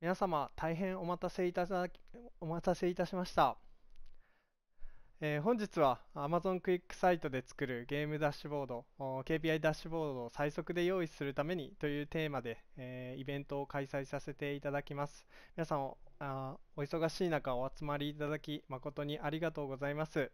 皆様大変お待たせいたお待たせいたしました、えー、本日は Amazon クイックサイトで作るゲームダッシュボード KPI ダッシュボードを最速で用意するためにというテーマで、えー、イベントを開催させていただきます皆さんおあお忙しい中お集まりいただき誠にありがとうございます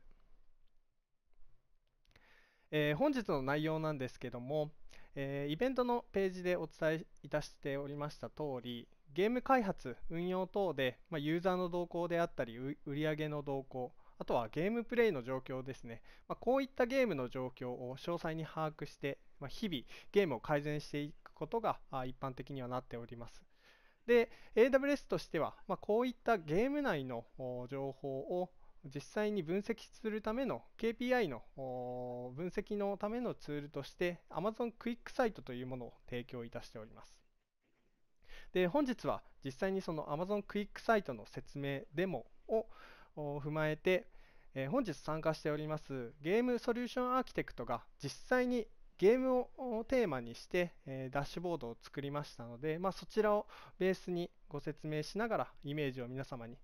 えー、本日の内容なんですけども、えー、イベントのページでお伝えいたしておりました通り、ゲーム開発、運用等で、まあ、ユーザーの動向であったり、売上の動向、あとはゲームプレイの状況ですね。まあ、こういったゲームの状況を詳細に把握して、まあ、日々ゲームを改善していくことが一般的にはなっております。で、AWS としては、まあ、こういったゲーム内の情報を実際に分析するための KPI の分析のためのツールとして Amazon クイックサイトというものを提供いたしております。で本日は実際にその Amazon クイックサイトの説明デモを踏まえて、えー、本日参加しておりますゲームソリューションアーキテクトが実際にゲームをテーマにして、えー、ダッシュボードを作りましたので、まあ、そちらをベースにご説明しながらイメージを皆様に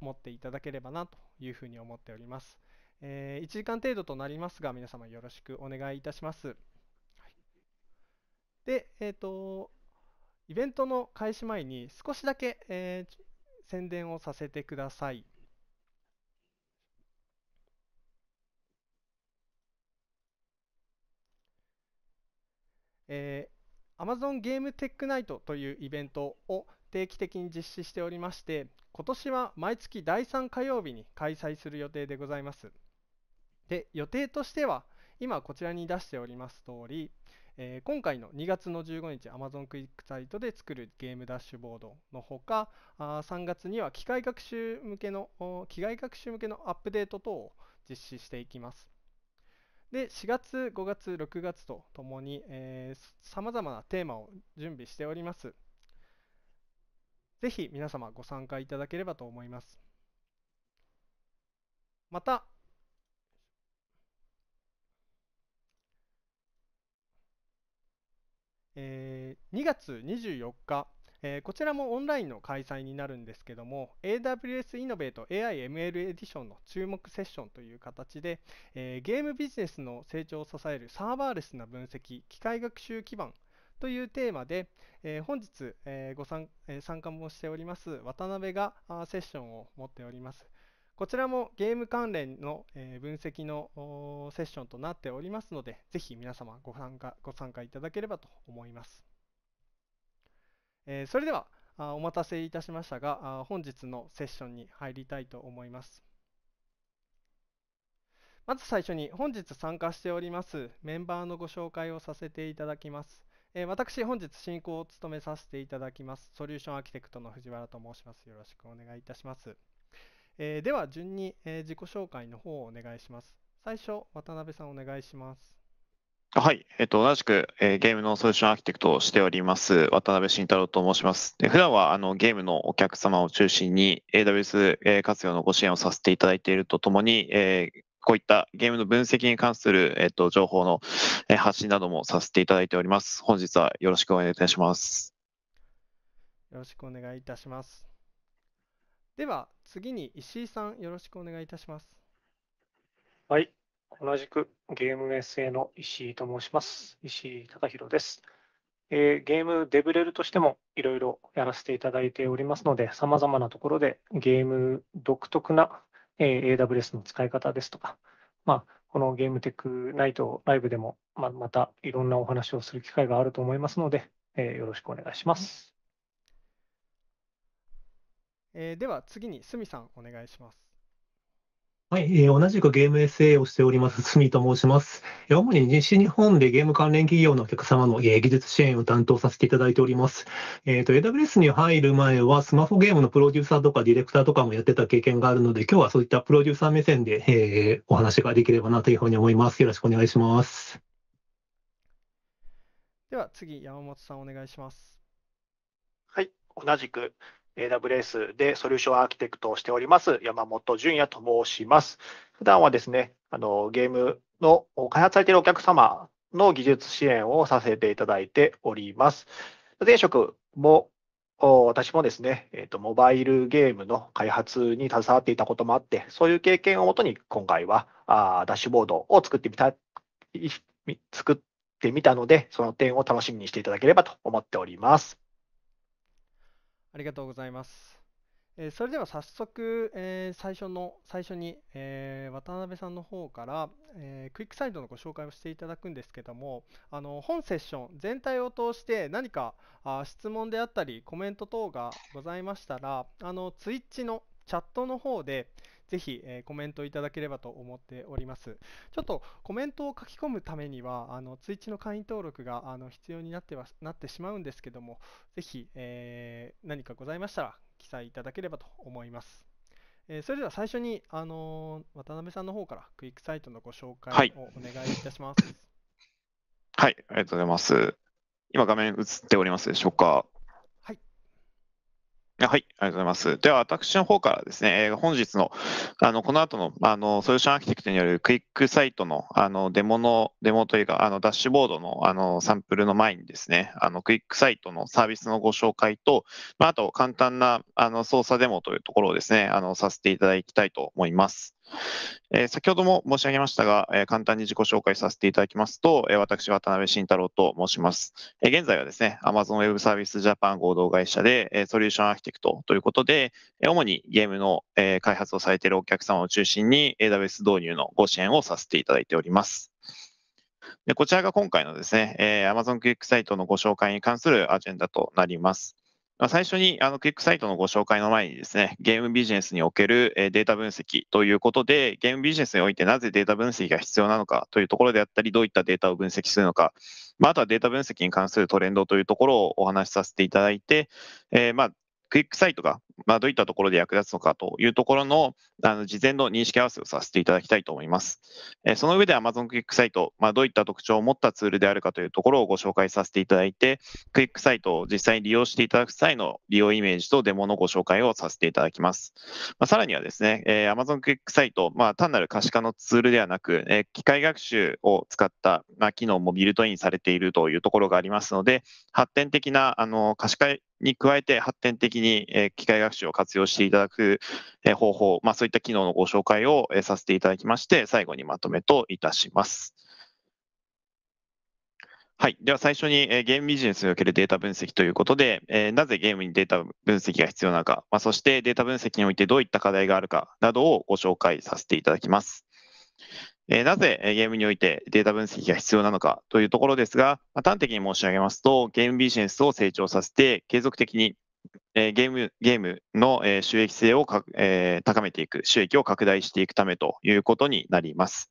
持っていただければなというふうに思っております、えー、1時間程度となりますが皆様よろしくお願いいたします、はい、で、えーと、とイベントの開始前に少しだけ、えー、宣伝をさせてください。えー、Amazon ゲームテックナイトというイベントを定期的に実施しておりまして、今年は毎月第3火曜日に開催する予定でございます。で、予定としては、今こちらに出しております通り、えー、今回の2月の15日 Amazon クイックサイトで作るゲームダッシュボードのほかあ3月には機械学習向けの機械学習向けのアップデート等を実施していきます。で4月5月6月とともにさまざまなテーマを準備しております。ぜひ皆様ご参加いただければと思います。また、えー、2月24日、えー、こちらもオンラインの開催になるんですけども AWS イノベート AIML エディションの注目セッションという形で、えー、ゲームビジネスの成長を支えるサーバーレスな分析機械学習基盤というテーマで、えー、本日、えー、ご参,、え参加もしております渡辺があセッションを持っております。こちらもゲーム関連の分析のセッションとなっておりますので、ぜひ皆様ご参加ご参加いただければと思います。えそれでは、お待たせいたしましたが、本日のセッションに入りたいと思います。まず最初に本日参加しておりますメンバーのご紹介をさせていただきます。え私、本日進行を務めさせていただきます、ソリューションアーキテクトの藤原と申します。よろしくお願いいたします。えー、では順に、えー、自己紹介の方をお願いします。最初、渡辺さんお願いします。はい、えっと、同じく、えー、ゲームのソリューションアーキテクトをしております、渡辺慎太郎と申します。で普段はあのゲームのお客様を中心に AWS、えー、活用のご支援をさせていただいているとともに、えー、こういったゲームの分析に関する、えっと、情報の、えー、発信などもさせていただいております。本日はよろしくお願いいたします。よろしくお願いいたします。では、次に石井さん、よろしくお願いいたします。はい、同じくゲーム SA の石井と申します。石井貴弘です。えー、ゲームデブレルとしてもいろいろやらせていただいておりますので、様々なところでゲーム独特な、えー、AWS の使い方ですとか、まあ、このゲームテックナイトライブでも、ままたいろんなお話をする機会があると思いますので、えー、よろしくお願いします。えー、では次に、すみさん、お願いします。はい、えー、同じくゲーム SA をしております、すみと申します。主に西日本でゲーム関連企業のお客様の、えー、技術支援を担当させていただいております。えっ、ー、と、AWS に入る前は、スマホゲームのプロデューサーとかディレクターとかもやってた経験があるので、今日はそういったプロデューサー目線で、えー、お話ができればなというふうに思います。よろしくお願いします。では次、山本さんお願いします。はい、同じく AWS でソリューションアーキテクトをしております山本淳也と申します。普段はですね、あのゲームの開発されているお客様の技術支援をさせていただいております。前職も私もですね、えーと、モバイルゲームの開発に携わっていたこともあって、そういう経験をもとに今回はあダッシュボードを作ってみた、作ってみたので、その点を楽しみにしていただければと思っております。ありがとうございます。えそれでは早速、え最初の最初に、え渡辺さんの方から、えクイックサイドのご紹介をしていただくんですけどもあの本セッション全体を通して何かあ質問であったりコメント等がございましたらあの Twitch のチャットの方でぜひ、えー、コメントいただければと思っております。ちょっとコメントを書き込むためには、あのツイッチの会員登録があの必要になってはなってしまうんですけども、ぜひ、えー、何かございましたら記載いただければと思います。えー、それでは最初に、あの渡辺さんの方からクイックサイトのご紹介をお願いいたします。はい、はい、ありがとうございます。今画面映っておりますでしょうか。はい、ありがとうございます。では、私の方からですね、えー、本日の、あの、この後の、あの、ソリューションアーキテクトによるクイックサイトの、あの、デモの、デモというか、あの、ダッシュボードの、あの、サンプルの前にですね、あの、クイックサイトのサービスのご紹介と、まあ、あと、簡単な、あの、操作デモというところをですね、あの、させていただきたいと思います。えー、先ほども申し上げましたが、えー、簡単に自己紹介させていただきますと、えー、私、渡辺慎太郎と申します。え現在はですね、Amazon Web Service Japan 合同会社で、えソリューションアーキテクトということで、え主にゲームの、え開発をされているお客様を中心に AWS 導入のご支援をさせていただいております。でこちらが今回のですね、えー、Amazon クイックサイトのご紹介に関するアジェンダとなります。最初にあのクリックサイトのご紹介の前にですね、ゲームビジネスにおけるデータ分析ということで、ゲームビジネスにおいてなぜデータ分析が必要なのかというところであったり、どういったデータを分析するのか、まあ、とはデータ分析に関するトレンドというところをお話しさせていただいて、えまクリックサイトがまあ、どういったところで役立つのかというところのあの事前の認識合わせをさせていただきたいと思います。えその上で Amazon クイックサイト、まあ、どういった特徴を持ったツールであるかというところをご紹介させていただいて、クイックサイトを実際に利用していただく際の利用イメージとデモのご紹介をさせていただきます。まあ、さらにはですね、え Amazon クイックサイト、まあ、単なる可視化のツールではなく、え機械学習を使った、ま機能もビルトインされているというところがありますので、発展的なあの可視化に加えて発展的に、え機械学習学習を活用していただく方法、まあ、そういった機能のご紹介をさせていただきまして、最後にまとめといたします。はい。では最初に、えゲームビジネスにおけるデータ分析ということで、えなぜゲームにデータ分析が必要なのか、まあ、そしてデータ分析においてどういった課題があるかなどをご紹介させていただきます。えなぜゲームにおいてデータ分析が必要なのかというところですが、まあ、端的に申し上げますと、ゲームビジネスを成長させて継続的にえゲームゲームの、え収益性をか、え高めていく、収益を拡大していくためということになります。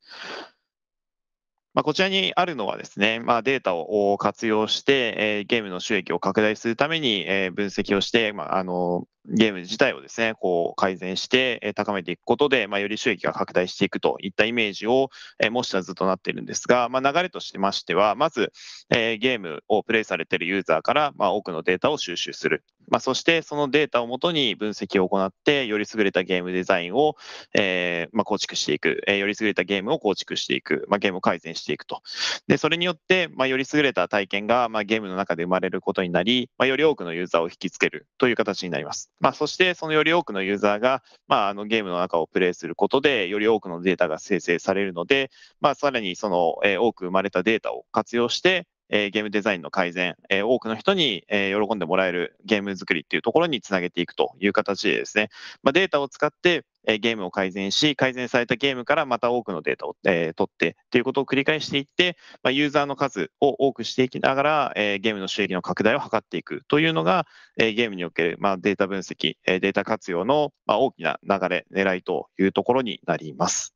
まあ、こちらにあるのはですね、まあ、データを活用して、えゲームの収益を拡大するために、え分析をして、まあ、あのゲーム自体をですね、こう改善して、え高めていくことで、まあ、より収益が拡大していくといったイメージを、え模した図となっているんですが、まあ、流れとしましては、まず、えゲームをプレイされているユーザーから、まあ、多くのデータを収集する。まあ、そしてそのデータをもとに分析を行って、より優れたゲームデザインを、えー、まあ、構築していく、えー、より優れたゲームを構築していく、まあ、ゲームを改善していくと。で、それによって、まより優れた体験が、まゲームの中で生まれることになり、まより多くのユーザーを引きつけるという形になります。まあ、そしてそのより多くのユーザーが、まあ、あのゲームの中をプレイすることで、より多くのデータが生成されるので、まあ、さらにその、えー、多く生まれたデータを活用して、えー、ゲームデザインの改善、えー、多くの人に、えー、喜んでもらえるゲーム作りっていうところにつなげていくという形でですね、まあ、データを使って、えゲームを改善し、改善されたゲームからまた多くのデータを、えー、取ってということを繰り返していって、まあ、ユーザーの数を多くしていきながら、えー、ゲームの収益の拡大を図っていくというのが、えー、ゲームにおける、まあ、データ分析、えデータ活用の、まあ、大きな流れ、狙いというところになります。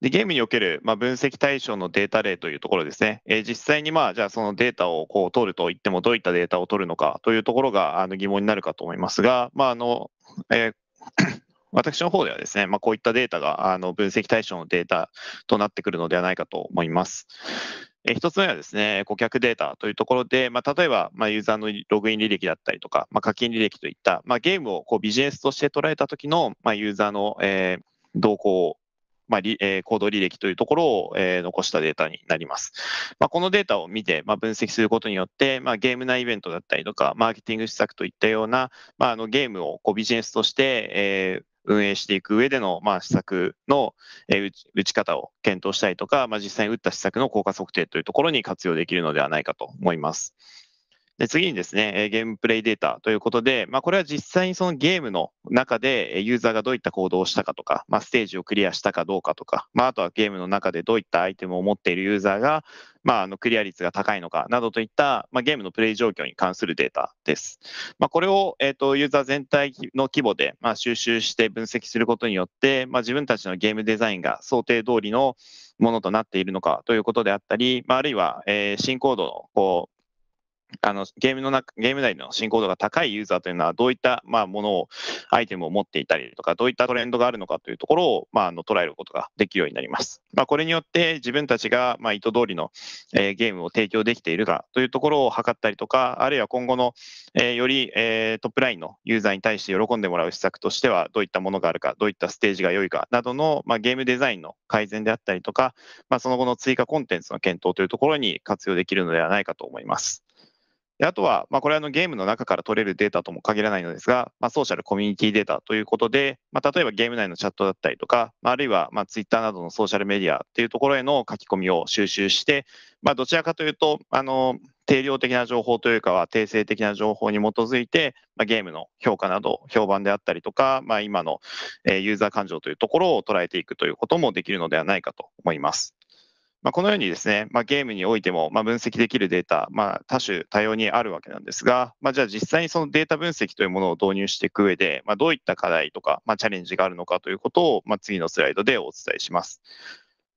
でゲームにおける、まあ、分析対象のデータ例というところですね、えー、実際に、まあ、じゃあそのデータをこう取るといってもどういったデータを取るのかというところがあの疑問になるかと思いますが、まああのえー、私の方ではですね、まあ、こういったデータがあの分析対象のデータとなってくるのではないかと思います。え1つ目はですね、顧客データというところで、まあ、例えば、まあ、ユーザーのログイン履歴だったりとか、まあ、課金履歴といった、まあ、ゲームをこうビジネスとして捉えた時の、まあ、ユーザーの、えー動向をまあえ行動履歴というところを、え残したデータになります。まあ、このデータを見て、ま分析することによって、まゲーム内イベントだったりとか、マーケティング施策といったような、まあ、のゲームをこうビジネスとして、えー運営していく上での、まあ、施策の、えー、打ち方を検討したりとか、まあ、実際に打った施策の効果測定というところに活用できるのではないかと思います。で次にですね、ゲームプレイデータということで、まあ、これは実際にそのゲームの中でユーザーがどういった行動をしたかとか、まあ、ステージをクリアしたかどうかとか、まあ、あとはゲームの中でどういったアイテムを持っているユーザーが、まあ、あのクリア率が高いのかなどといった、まあ、ゲームのプレイ状況に関するデータです。まあ、これを、えーと、ユーザー全体の規模で、まあ、収集して分析することによって、まあ、自分たちのゲームデザインが想定通りのものとなっているのかということであったり、まあ、あるいは、えー、新コードのこうあのゲームの中、ゲーム内の進行度が高いユーザーというのは、どういった、まあ、ものを、アイテムを持っていたりとか、どういったトレンドがあるのかというところを、まあ、あの捉えることができるようになります。まあ、これによって、自分たちが、まあ、意図通りの、えー、ゲームを提供できているかというところを測ったりとか、あるいは今後の、えー、より、えー、トップラインのユーザーに対して喜んでもらう施策としては、どういったものがあるか、どういったステージが良いかなどの、まあ、ゲームデザインの改善であったりとか、まあ、その後の追加コンテンツの検討というところに活用できるのではないかと思います。であとは、まあ、これはのゲームの中から取れるデータとも限らないのですが、まあ、ソーシャルコミュニティデータということで、まあ、例えばゲーム内のチャットだったりとか、まあ、あるいはまあツイッターなどのソーシャルメディアというところへの書き込みを収集して、まあ、どちらかというと、あの定量的な情報というかは定性的な情報に基づいて、まあ、ゲームの評価など評判であったりとか、まあ、今のユーザー感情というところを捉えていくということもできるのではないかと思います。まあ、このようにですね、まあ、ゲームにおいても、まあ、分析できるデータ、まあ、多種多様にあるわけなんですが、まあ、じゃあ実際にそのデータ分析というものを導入していく上で、まあ、どういった課題とか、まあ、チャレンジがあるのかということを、まあ、次のスライドでお伝えします。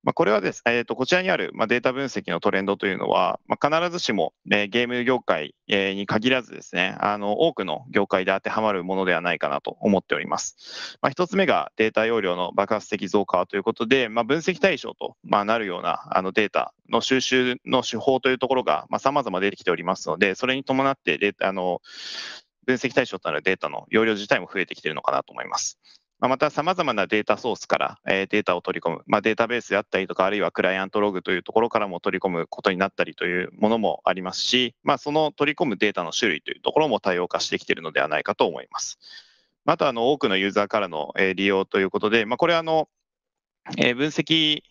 まあ、これはです、えー、とこちらにある、まデータ分析のトレンドというのは、まあ、必ずしも、えゲーム業界、えに限らずですねあの多くの業界で当てはまるものではないかなと思っております、まあ、1つ目がデータ容量の爆発的増加ということで、まあ、分析対象と、まなるようなあのデータの収集の手法というところが、ま様々出てきておりますのでそれに伴ってデータあの分析対象となるデータの容量自体も増えてきているのかなと思いますまた様々なデータソースからデータを取り込む、まあ、データベースであったりとか、あるいはクライアントログというところからも取り込むことになったりというものもありますし、まあ、その取り込むデータの種類というところも多様化してきているのではないかと思います。またあの多くのユーザーからの利用ということで、まあ、これはあの分析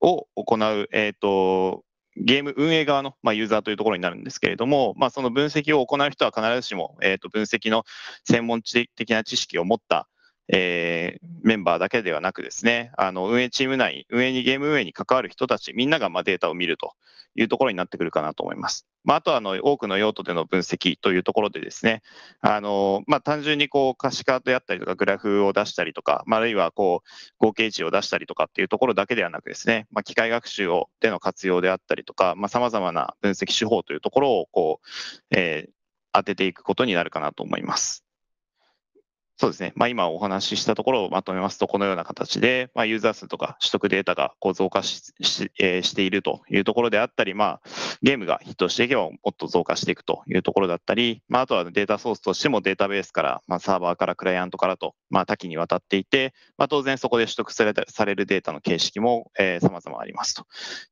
を行う、えーと、とゲーム運営側の、まあ、ユーザーというところになるんですけれども、まあ、その分析を行う人は必ずしも、えー、と分析の専門的な知識を持ったえー、メンバーだけではなくですね、あの運営チーム内、運営にゲーム運営に関わる人たち、みんながまデータを見るというところになってくるかなと思います。まあ、あとはあの多くの用途での分析というところでですね、あのまあ、単純にこう可視化であったりとか、グラフを出したりとか、まあ、あるいはこう合計値を出したりとかっていうところだけではなくですね、まあ、機械学習をでの活用であったりとか、さまざ、まな分析手法というところをこう、えー、当てていくことになるかなと思います。そうですね。まあ、今お話ししたところをまとめますと、このような形で、まあ、ユーザー数とか取得データがこう増加しし,、えー、しているというところであったり、まあ、ゲームがヒットしていけばもっと増加していくというところだったり、まあ、あとはデータソースとしてもデータベースから、まあ、サーバーからクライアントからと、まあ、多岐にわたっていて、まあ、当然そこで取得されたされるデータの形式も、えー、様々ありますと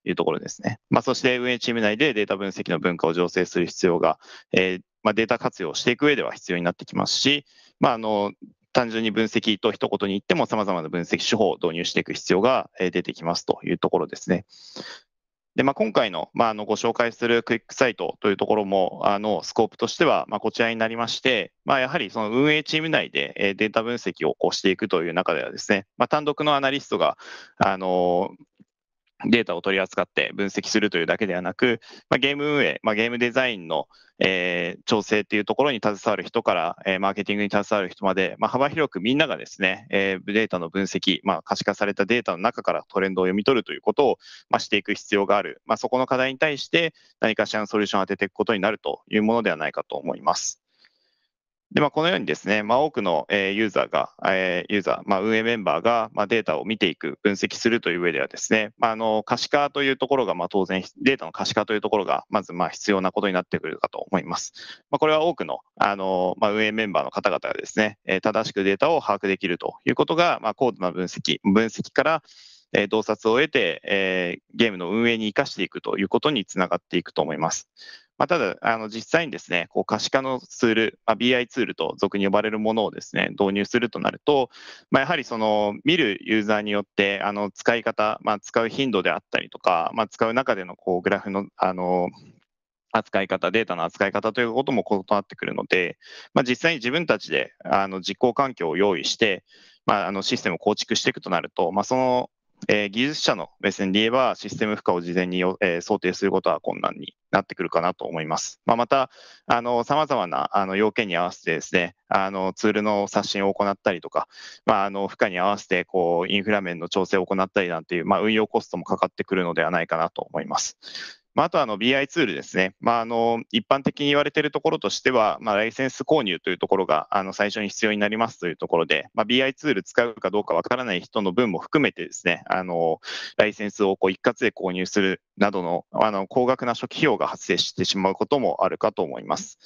いうところですね。まあ、そして運営チーム内でデータ分析の文化を醸成する必要が、えーまあ、データ活用していく上では必要になってきますし、まあ、あの単純に分析と一言に言っても、さまざまな分析手法を導入していく必要が出てきますというところですね。でまあ、今回の,、まあ、あのご紹介するクイックサイトというところもあのスコープとしては、まあ、こちらになりまして、まあ、やはりその運営チーム内で、データ分析をこうしていくという中ではですね、まあ、単独のアナリストがあのデータを取り扱って分析するというだけではなく、まあ、ゲーム運営、まあ、ゲームデザインの、えー、調整っていうところに携わる人から、えー、マーケティングに携わる人まで、まあ、幅広くみんながですね、えー、データの分析、まあ、可視化されたデータの中からトレンドを読み取るということを、まあ、していく必要がある、まあ、そこの課題に対して何かしらのソリューションを当てていくことになるというものではないかと思います。で、まあ、このようにですね、まあ、多くの、えユーザーが、えユーザー、まあ、運営メンバーが、まデータを見ていく、分析するという上ではですね、まあ、あの可視化というところが、まあ、当然、データの可視化というところが、まずまあ必要なことになってくるかと思います。まあ、これは多くのあの、まあ、運営メンバーの方々がですね、え正しくデータを把握できるということが、まあ、高度な分析、分析から、え洞察を得て、えゲームの運営に生かしていくということにつながっていくと思います。まあ、ただ、あの実際にですね、こう可視化のツール、まあ、BI ツールと俗に呼ばれるものをですね、導入するとなると、まあ、やはりその見るユーザーによって、あの使い方、まあ、使う頻度であったりとか、まあ、使う中でのこうグラフの、あの扱い方、データの扱い方ということも異なってくるので、まあ、実際に自分たちであの実行環境を用意して、まあ、あのシステムを構築していくとなると、まあ、そのえー、技術者の目線で言えばシステム負荷を事前に、えー、想定することは困難になってくるかなと思います。まあ、また、あの、様々な、あの、要件に合わせてですね、あの、ツールの刷新を行ったりとか、まあ、あの、負荷に合わせて、こう、インフラ面の調整を行ったりなんていう、まあ、運用コストもかかってくるのではないかなと思います。まあ、あとあの BI ツールですね、まあ、あの一般的に言われているところとしては、まあ、ライセンス購入というところがあの最初に必要になりますというところで、まあ、BI ツール使うかどうかわからない人の分も含めてですね、あのライセンスをこう一括で購入するなどのあの高額な初期費用が発生してしまうこともあるかと思います。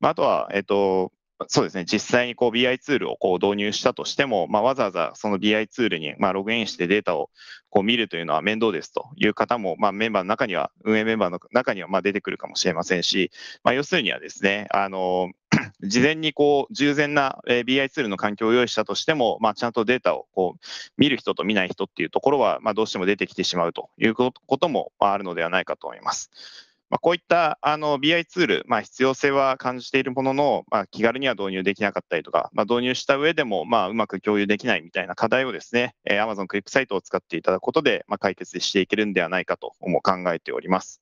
まあ、あとは、えっとそうですね、実際にこう BI ツールをこう導入したとしても、まあ、わざわざその BI ツールにまあログインしてデータをこう見るというのは面倒ですという方も、まあ、メンバーの中には、運営メンバーの中にはまあ出てくるかもしれませんし、まあ、要するにはですね、あの 事前にこう従前な BI ツールの環境を用意したとしても、まあ、ちゃんとデータをこう見る人と見ない人っていうところは、まどうしても出てきてしまうということもあるのではないかと思います。まあ、こういったあの BI ツール、まあ、必要性は感じているものの、まあ、気軽には導入できなかったりとか、まあ、導入した上でも、まあ、うまく共有できないみたいな課題をですね、えー、Amazon クリップサイトを使っていただくことで、まあ、解決していけるんではないかとも考えております。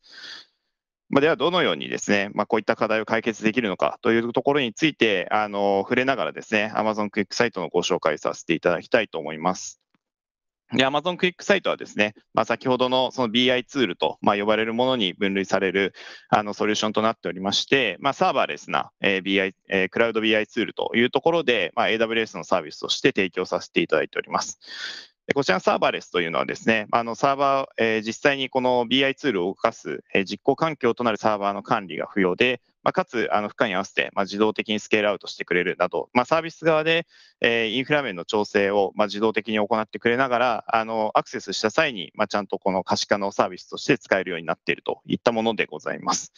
まあ、では、どのようにですね、まあ、こういった課題を解決できるのかというところについて、あの触れながらですね、Amazon クイックサイトのご紹介させていただきたいと思います。で、Amazon クリックサイトはですね、まあ、先ほどのその BI ツールと、まあ、呼ばれるものに分類されるあのソリューションとなっておりまして、まあ、サーバーレスな、えー BI えー、クラウド BI ツールというところで、まあ、AWS のサービスとして提供させていただいております。こちらサーバーレスというのはですね、あのサーバー、えー、実際にこの BI ツールを動かす、えー、実行環境となるサーバーの管理が不要で、まあ、かつあの負荷に合わせて、まあ、自動的にスケールアウトしてくれるなど、まあ、サービス側で、えインフラ面の調整を、まあ、自動的に行ってくれながらあのアクセスした際に、まあ、ちゃんとこの可視化のサービスとして使えるようになっているといったものでございます。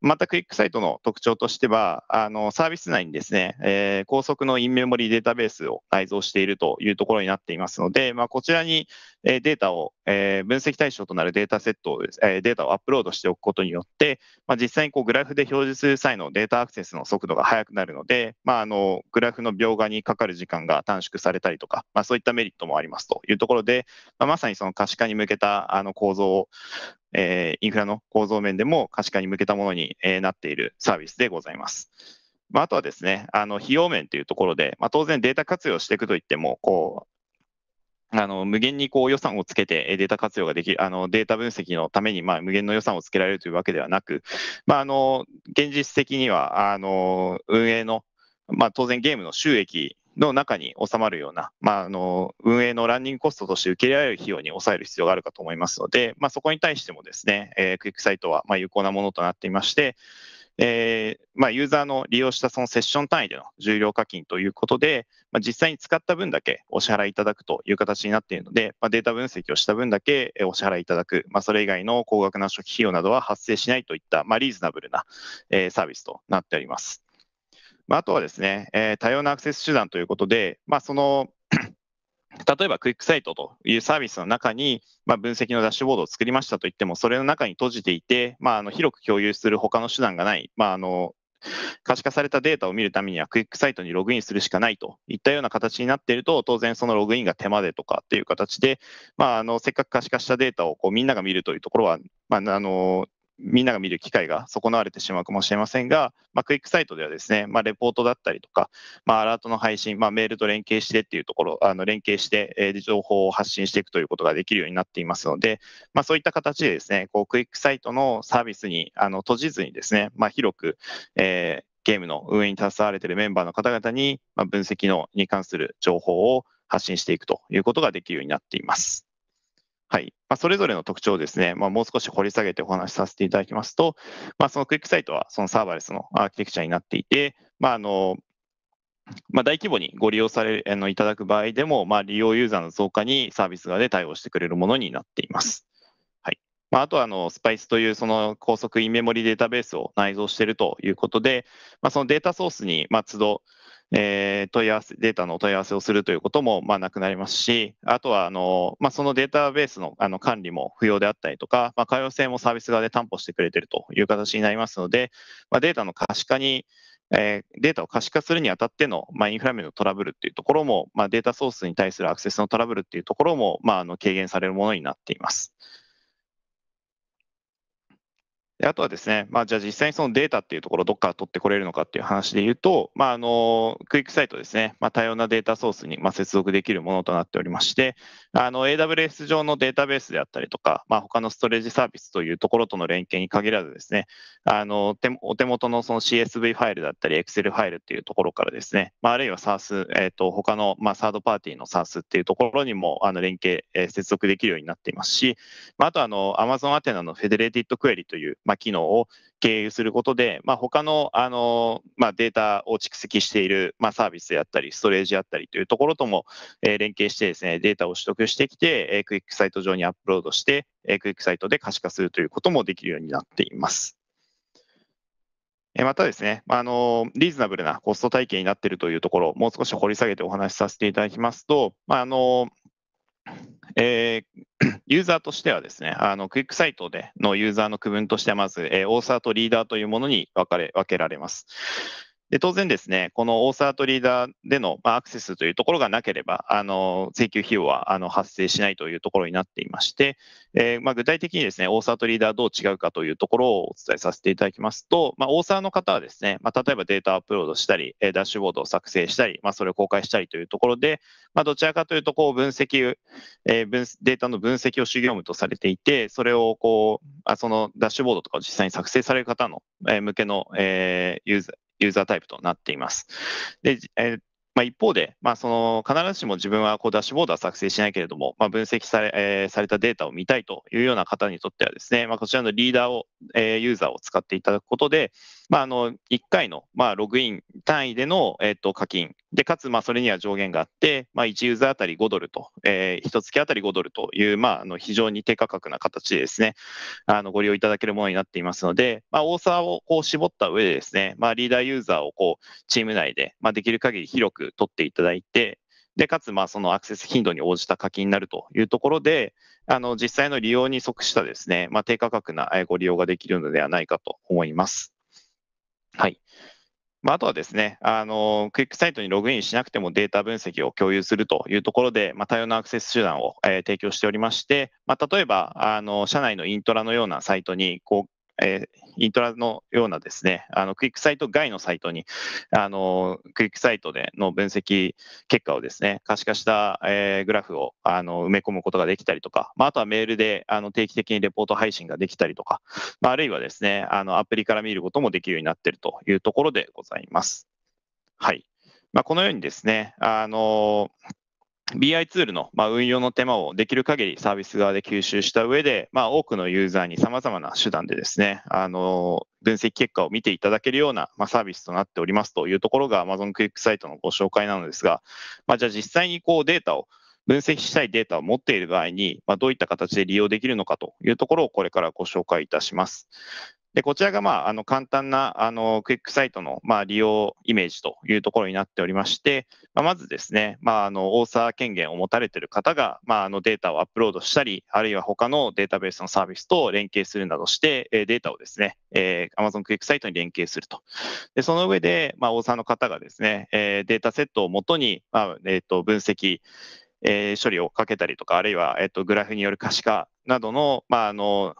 またクイックサイトの特徴としてはあのサービス内にですね、えー、高速のインメモリーデータベースを内蔵しているというところになっていますので、まあ、こちらにデータを、え分析対象となるデータセットをえデータをアップロードしておくことによって、まあ、実際にこうグラフで表示する際のデータアクセスの速度が速くなるので、まああ、のグラフの描画にかかる時間が短縮されたりとか、まあ、そういったメリットもありますというところで、ままさにその可視化に向けたあの構造を、えインフラの構造面でも可視化に向けたものに、えなっているサービスでございます。まあ、あとはですね、あの費用面というところで、まあ、当然データ活用していくといってもこあの無限にこう予算をつけてデータ活用ができる、あのデータ分析のためにまあ無限の予算をつけられるというわけではなく、まあ、あの現実的にはあの運営の、まあ、当然ゲームの収益の中に収まるような、まあ、あの運営のランニングコストとして受け入れられる費用に抑える必要があるかと思いますので、まあ、そこに対してもですね、えー、クイックサイトはま有効なものとなっていまして、えー、まあ、ユーザーの利用したそのセッション単位での重量課金ということで、まあ、実際に使った分だけお支払いいただくという形になっているので、まあ、データ分析をした分だけお支払いいただく、まそれ以外の高額な初期費用などは発生しないといった、まリーズナブルな、えー、サービスとなっております。まあ、とはですね、えー、多様なアクセス手段ということで、まその例えばクイックサイトというサービスの中に、まあ、分析のダッシュボードを作りましたといっても、それの中に閉じていて、まあ、あの広く共有する他の手段がない、まあ、あの可視化されたデータを見るためにはクイックサイトにログインするしかないといったような形になっていると、当然そのログインが手間でとかっていう形で、まあ、あのせっかく可視化したデータをこうみんなが見るというところは、まあ、あのみんなが見る機会が損なわれてしまうかもしれませんが、まあ、クイックサイトではですね、まあ、レポートだったりとか、まあ、アラートの配信、まあ、メールと連携してっていうところ、あの連携して、え情報を発信していくということができるようになっていますので、まあ、そういった形でですね、こうクイックサイトのサービスにあの閉じずにですね、まあ、広く、えー、ゲームの運営に携われているメンバーの方々に、まあ、分析のに関する情報を発信していくということができるようになっています。はい。まあ、それぞれの特徴をですね、まあ、もう少し掘り下げてお話しさせていただきますと、まあ、そのクイックサイトはそのサーバレスのアーキテクチャになっていて、まあ、あの、まあ、大規模にご利用されあのいただく場合でも、まあ、利用ユーザーの増加にサービス側で対応してくれるものになっています。はいまあ、あとはあのスパイスというその高速インメモリデータベースを内蔵しているということで、まあ、そのデータソースにまあ都度え問い合わせ、データのお問い合わせをするということも、まあ、なくなりますし、あとは、あの、まあ、そのデータベースのあの管理も不要であったりとか、まあ、可用性もサービス側で担保してくれてるという形になりますので、まあ、データの可視化に、えー、データを可視化するにあたっての、まあ、インフラ面のトラブルっていうところも、まあ、データソースに対するアクセスのトラブルっていうところも、まあ、あの軽減されるものになっています。であとはですね、まあ、じゃあ実際にそのデータっていうところどっから取ってこれるのかっていう話で言うと、まあ、あのクイックサイトですね、まあ、多様なデータソースにま接続できるものとなっておりましてあの AWS 上のデータベースであったりとか、まあ、他のストレージサービスというところとの連携に限らずですねあのお手元のその CSV ファイルだったり Excel ファイルっていうところからですね、まあ、るいは SARS、えー、と他のまサードパーティーの SARS っていうところにもあの連携、え接続できるようになっていますし、まあ、とあの Amazon アテナのフェデレーティッドクエリという、まあ、機能を経由することで、まあ、他のあの、まあ、データを蓄積している、まあ、サービスであったり、ストレージであったりというところとも、えー、連携してですね、データを取得してきて、えー、クイックサイト上にアップロードして、えー、クイックサイトで可視化するということもできるようになっています。またですね、あの、リーズナブルなコスト体系になっているというところ、もう少し掘り下げてお話しさせていただきますと、まあ、あの、えー、ユーザーとしてはですね、あのクイックサイトでのユーザーの区分としては、まず、えー、オーサーとリーダーというものに分かれ分けられます。で当然ですね、このオーサーとリーダーでのアクセスというところがなければ、あの請求費用はあの発生しないというところになっていまして、えー、まあ、具体的にですね、オーサーとリーダーどう違うかというところをお伝えさせていただきますと、まあ、オーサーの方はですね、まあ、例えばデータアップロードしたり、ダッシュボードを作成したり、まそれを公開したりというところで、まどちらかというとこう分析、えー、分、データの分析を主業務とされていて、それをこうあそのダッシュボードとかを実際に作成される方の、え向けの、えー、ユーザーユーザータイプとなっています。で、えーまあ、一方で、まあ、その必ずしも自分はこうダッシュボードは作成しないけれども、まあ、分析され,、えー、されたデータを見たいというような方にとってはですね、まあ、こちらのリーダーを、えー、ユーザーを使っていただくことで、まあ、あの1回の、まあ、ログイン単位での、えっと課金で、かつまあそれには上限があって、まあ、1ユーザーあたり5ドルと、えー、月あたり5ドルという、まあ、あの非常に低価格な形でですね、あのご利用いただけるものになっていますので、まあ、多さをこう絞った上でですね、まあ、リーダーユーザーをこうチーム内で、まあ、できる限り広く取っていただいて、で、かつ、まあ、そのアクセス頻度に応じた課金になるというところで、あの、実際の利用に即したですね、まあ、低価格なご利用ができるのではないかと思います。はい。まあ、あとはですね、あの、クイックサイトにログインしなくてもデータ分析を共有するというところで、まあ、多様なアクセス手段を、えー、提供しておりまして、まあ、例えば、あの、社内のイントラのようなサイトに、こう、えー、イントラのようなですね、あのクイックサイト外のサイトに、あのクイックサイトでの分析結果をですね、可視化した、えー、グラフをあの埋め込むことができたりとか、まあ、あとはメールであの定期的にレポート配信ができたりとか、まあ、あるいはですね、あのアプリから見ることもできるようになっているというところでございます。はい。まあ、このようにですね、あのー BI ツールの、まあ、運用の手間をできる限りサービス側で吸収した上で、まあ、多くのユーザーに様々な手段でですね、あの、分析結果を見ていただけるような、まあ、サービスとなっておりますというところが Amazon クイックサイトのご紹介なのですが、まあ、じゃあ実際にこうデータを分析したいデータを持っている場合に、まあ、どういった形で利用できるのかというところをこれからご紹介いたします。で、こちらが、まあ、あの、簡単な、あの、クイックサイトの、まあ、利用イメージというところになっておりまして、まあ、まずですね、まあ、あの、オーサー権限を持たれている方が、まあ、あの、データをアップロードしたり、あるいは他のデータベースのサービスと連携するなどして、データをですね、えー、Amazon クイックサイトに連携すると。で、その上で、まあ、オーサーの方がですね、えー、データセットをもとに、まあ、えっ、ー、と、分析、えー、処理をかけたりとか、あるいは、えっ、ー、と、グラフによる可視化などの、まあ、あの、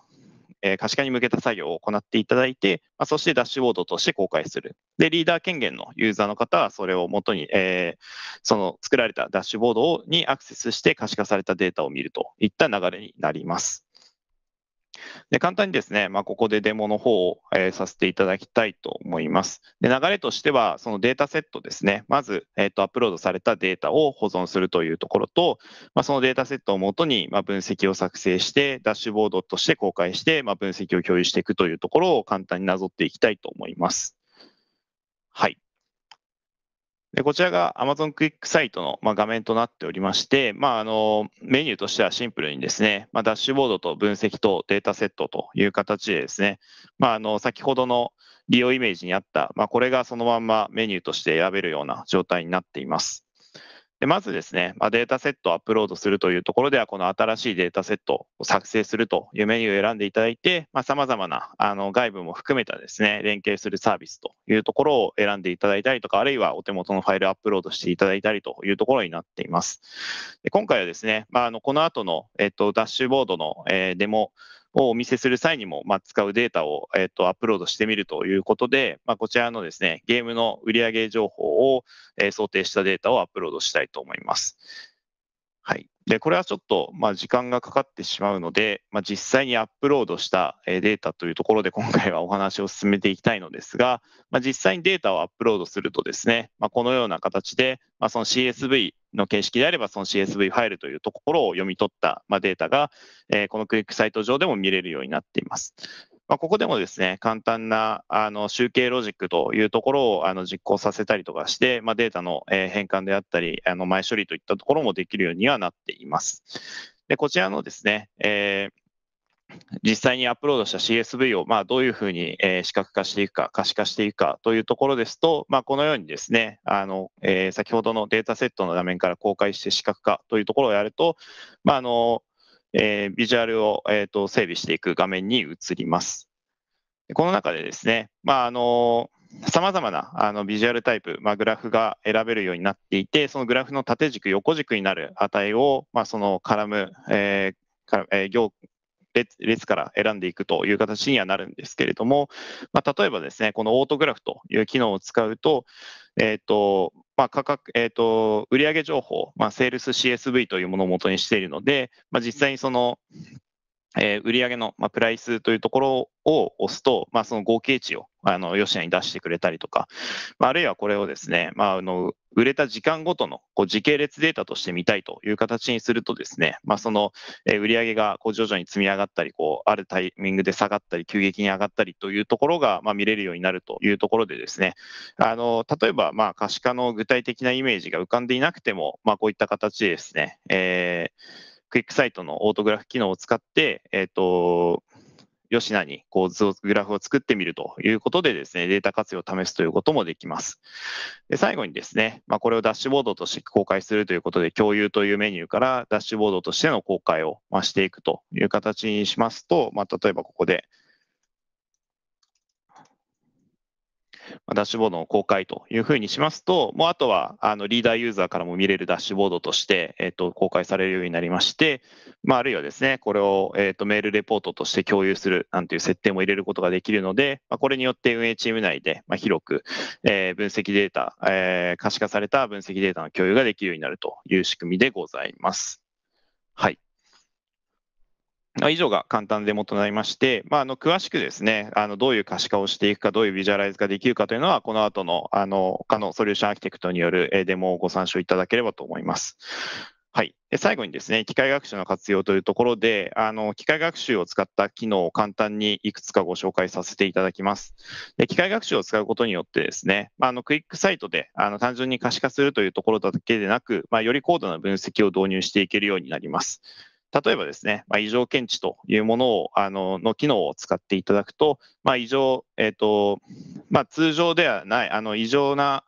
え可視化に向けた作業を行っていただいて、まそしてダッシュボードとして公開する。で、リーダー権限のユーザーの方はそれをもとに、えその作られたダッシュボードにアクセスして可視化されたデータを見るといった流れになります。で簡単にですね、まあ、ここでデモの方を、えー、させていただきたいと思います。で流れとしては、そのデータセットですね、まず、えーと、アップロードされたデータを保存するというところと、まあ、そのデータセットをもとに、まあ、分析を作成して、ダッシュボードとして公開して、ま分析を共有していくというところを簡単になぞっていきたいと思います。はい。でこちらが Amazon クイックサイトの、ま画面となっておりまして、まあ、あのメニューとしてはシンプルにですね、まあ、ダッシュボードと分析とデータセットという形でですね、まあ、あの先ほどの利用イメージにあった、まこれがそのまんまメニューとして選べるような状態になっています。でまずですね、まあ、データセットをアップロードするというところでは、この新しいデータセットを作成するというメニューを選んでいただいて、さまざ、あ、まなあの外部も含めたですね、連携するサービスというところを選んでいただいたりとか、あるいはお手元のファイルアップロードしていただいたりというところになっています。で今回はですね、まあ、あのこの後の、えっと、ダッシュボードの、えー、デモをお見せする際にも、まあ、使うデータを、えっと、アップロードしてみるということで、まあ、こちらのですね、ゲームの売上情報を、え想定したデータをアップロードしたいと思います。はい。で、これはちょっと、まあ、時間がかかってしまうので、まあ、実際にアップロードしたデータというところで今回はお話を進めていきたいのですが、まあ、実際にデータをアップロードするとですね、まあ、このような形で、まあ、その CSV の形式であれば、その CSV ファイルというところを読み取った、まあ、データが、えこのクイックサイト上でも見れるようになっています。まあ、ここでもですね、簡単なあの集計ロジックというところをあの実行させたりとかして、まあ、データの変換であったり、あの前処理といったところもできるようにはなっています。でこちらのですね、えー実際にアップロードした CSV をまあどういうふうに視覚化していくか可視化していくかというところですと、まあ、このようにですねあの、えー、先ほどのデータセットの画面から公開して視覚化というところをやると、まあ、あのえー、ビジュアルを、えーと、整備していく画面に移ります。この中でですね、まあ、あのさまざまなあのビジュアルタイプ、まあ、グラフが選べるようになっていて、そのグラフの縦軸、横軸になる値を、まあ、その絡む、えーえー、行列から選んでいくという形にはなるんですけれども、まあ、例えばですね、このオートグラフという機能を使うと、えー、と、まあ、価格、えー、と、売上情報、まあ、セールス CSV というものを元にしているので、まあ、実際にその、えー、売上の、まあ、プライスというところを押すと、まあ、その合計値をあの吉野に出してくれたりとか、まあ、あるいはこれをですね、まあ、あの売れた時間ごとのこう時系列データとして見たいという形にするとですね、まあ、その売上がこう徐々に積み上がったりこうあるタイミングで下がったり急激に上がったりというところがまあ見れるようになるというところでですねあの例えばまあ可視化の具体的なイメージが浮かんでいなくても、まあ、こういった形でですね、えークイックサイトのオートグラフ機能を使って、えっ、と、吉名にこう図をグラフを作ってみるということでですね、データ活用を試すということもできます。で最後にですね、まあ、これをダッシュボードとして公開するということで、共有というメニューからダッシュボードとしての公開をましていくという形にしますと、まあ、例えばここで、ダッシュボードの公開というふうにしますと、もうあとはあのリーダーユーザーからも見れるダッシュボードとして、えっと公開されるようになりまして、まあ、あるいはですね、これを、えっとメールレポートとして共有するなんていう設定も入れることができるので、まあ、これによって運営チーム内で、まあ、広く、え分析データ、えー、可視化された分析データの共有ができるようになるという仕組みでございます。はい。以上が簡単デモとなりまして、まあ、あの詳しくですねあのどういう可視化をしていくかどういうビジュアライズができるかというのはこの後のあの他のソリューションアーキテクトによるデモをご参照いただければと思います。はい、最後にですね機械学習の活用というところであの機械学習を使った機能を簡単にいくつかご紹介させていただきますで機械学習を使うことによってですね、まあ、のクイックサイトであの単純に可視化するというところだけでなく、まあ、より高度な分析を導入していけるようになります例えばですね、まあ、異常検知というものを、あの、の機能を使っていただくと、まあ、異常、えっ、ー、と、まあ、通常ではない、あの、異常な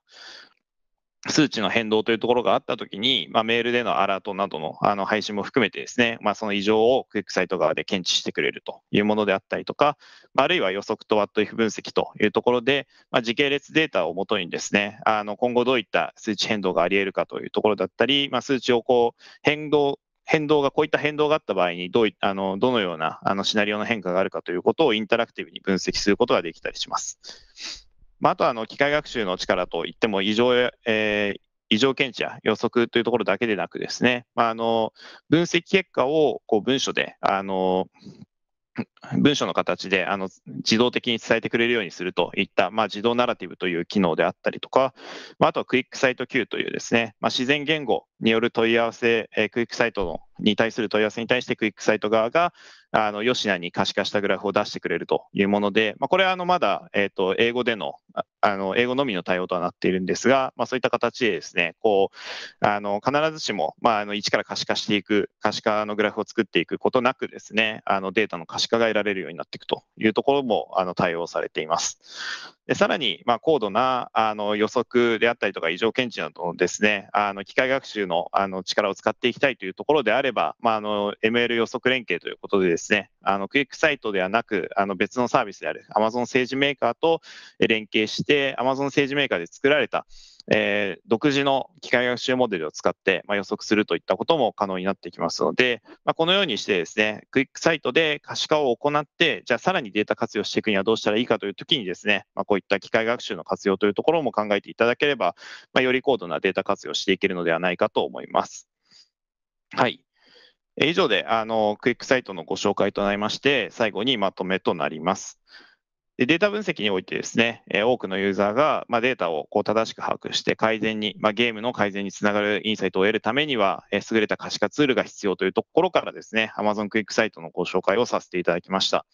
数値の変動というところがあったときに、まあ、メールでのアラートなどのあの配信も含めてですね、まあ、その異常をクイックサイト側で検知してくれるというものであったりとか、あるいは予測と WhatIf 分析というところで、まあ、時系列データをもとにですね、あの今後どういった数値変動があり得るかというところだったり、まあ、数値をこう変動変動が、こういった変動があった場合にどうあの、どのようなあのシナリオの変化があるかということをインタラクティブに分析することができたりします。まあ、あとはあの機械学習の力といっても異常えー、異常検知や予測というところだけでなくですね、まあ、あの分析結果をこう文書であの文章の形であの自動的に伝えてくれるようにするといった、まあ、自動ナラティブという機能であったりとか、まあ、あとはクイックサイト Q というですね、まあ、自然言語による問い合わせ、えクイックサイトのに対する問い合わせに対してクイックサイト側があの吉野に可視化したグラフを出してくれるというもので、まあ、これはあのまだ、えー、と英語でのあの英語のみの対応とはなっているんですが、まあ、そういった形でですねこうあの必ずしも、まあ、あの一から可視化していく可視化のグラフを作っていくことなくですねあのデータの可視化が得られるようになっていくというところもあの対応されています。でさらに、ま高度なあの予測であったりとか異常検知などのですねあの機械学習のあの力を使っていきたいというところであれば、まあ、あの ML 予測連携ということでですねあのクイックサイトではなくあの別のサービスである Amazon 政治メーカーと連携してで Amazon 政治メーカーで作られた、えー、独自の機械学習モデルを使って、まあ、予測するといったことも可能になってきますので、まあ、このようにしてですね、クイックサイトで可視化を行って、じゃあさらにデータ活用していくにはどうしたらいいかというときにですね、まあ、こういった機械学習の活用というところも考えていただければ、まあ、より高度なデータ活用していけるのではないかと思います。はい。以上で、あの、クイックサイトのご紹介となりまして、最後にまとめとなります。でデータ分析においてですね、え多くのユーザーが、まデータをこう正しく把握して改善に、まゲームの改善につながるインサイトを得るためには、え優れた可視化ツールが必要というところからですね、Amazon クイックサイトのご紹介をさせていただきました。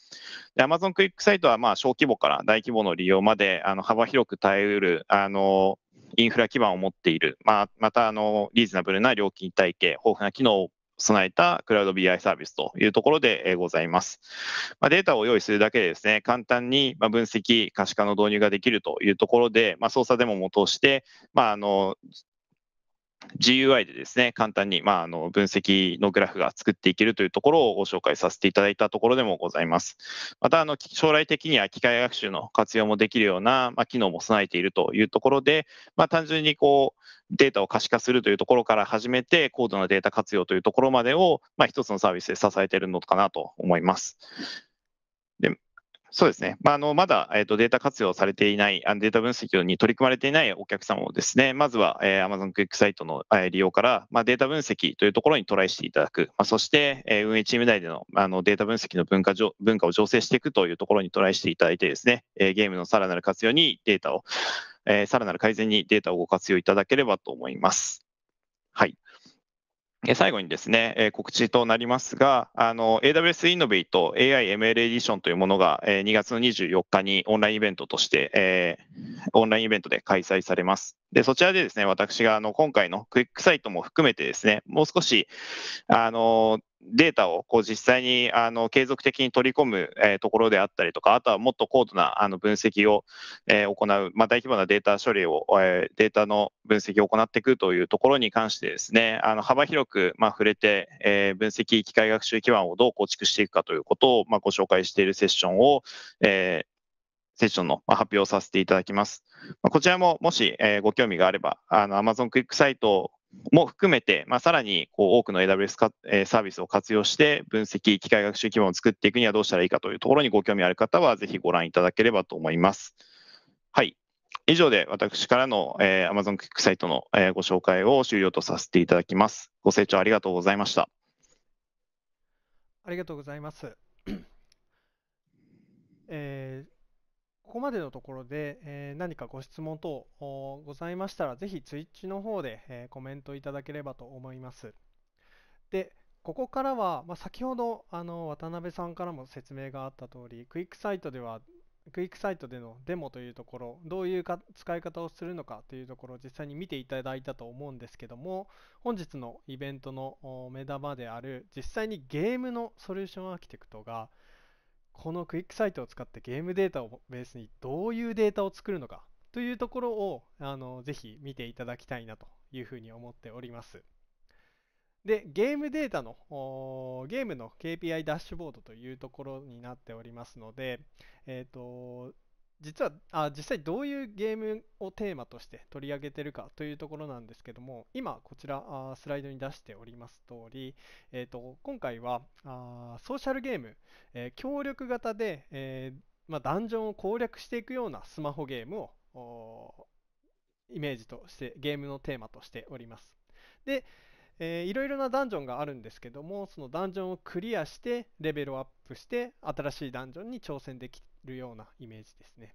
で Amazon クイックサイトは、ま小規模から大規模の利用まであの幅広く耐えうる、あのインフラ基盤を持っている、まあ、またあのリーズナブルな料金体系、豊富な機能を備えたクラウド BI サービスというところでございます。まあ、データを用意するだけでですね、簡単に分析、可視化の導入ができるというところで、まあ、操作でも通して、まあ、あの GUI でですね、簡単に、まあ、あの分析のグラフが作っていけるというところをご紹介させていただいたところでもございます。また、あの将来的には機械学習の活用もできるような、まあ、機能も備えているというところで、まあ、単純にこうデータを可視化するというところから始めて、高度なデータ活用というところまでを、まあ、一つのサービスで支えているのかなと思います。でそうですね。まあ、あの、まだ、えっ、と、データ活用されていない、データ分析に取り組まれていないお客様をですね、まずは、えー、Amazon クイックサイトの、えー、利用から、まあ、データ分析というところにトライしていただく。まあ、そして、えー、運営チーム内での、あの、データ分析の文化文化を醸成していくというところにトライしていただいてですね、えー、ゲームのさらなる活用にデータを、えー、さらなる改善にデータをご活用いただければと思います。はい。最後にですね、告知となりますが、あの、AWS Innovate AI ML Edition というものが、2月24日にオンラインイベントとして、えオンラインイベントで開催されます。で、そちらでですね、私が、あの、今回のクイックサイトも含めてですね、もう少し、あの、データをこう実際にあの継続的に取り込む、えところであったりとか、あとはもっと高度なあの分析を、え行う、まあ、大規模なデータ処理を、えデータの分析を行っていくというところに関してですね、あの幅広く、ま触れて、え分析機械学習基盤をどう構築していくかということを、まご紹介しているセッションを、えセッションの発表をさせていただきます。こちらももしご興味があれば、あの Amazon クイックサイトも含めて、まあ、さらにこう多くの AWS か、えー、サービスを活用して分析、機械学習基盤を作っていくにはどうしたらいいかというところにご興味ある方はぜひご覧いただければと思います。はい。以上で私からの、えー、Amazon クイックサイトの、えー、ご紹介を終了とさせていただきます。ご清聴ありがとうございました。ありがとうございます。えーここまでのところで、えー、何かご質問等ございましたら、ぜひ Twitch の方で、えー、コメントいただければと思います。で、ここからは、まあ、先ほどあの渡辺さんからも説明があった通り、クイックサイトではクイックサイトでのデモというところ、どういうか使い方をするのかというところを実際に見ていただいたと思うんですけども、本日のイベントの目玉である、実際にゲームのソリューションアーキテクトが、このクイックサイトを使ってゲームデータをベースにどういうデータを作るのかというところをあのぜひ見ていただきたいなというふうに思っております。で、ゲームデータのー、ゲームの KPI ダッシュボードというところになっておりますので、えっ、ー、と、実はあ実際どういうゲームをテーマとして取り上げてるかというところなんですけども今こちらあスライドに出しております通り、えーと、今回はあソーシャルゲーム、えー、協力型で、えー、まあ、ダンジョンを攻略していくようなスマホゲームをイメージとしてゲームのテーマとしておりますでえいろいろなダンジョンがあるんですけどもそのダンジョンをクリアしてレベルアップして新しいダンジョンに挑戦できるようなイメージですね。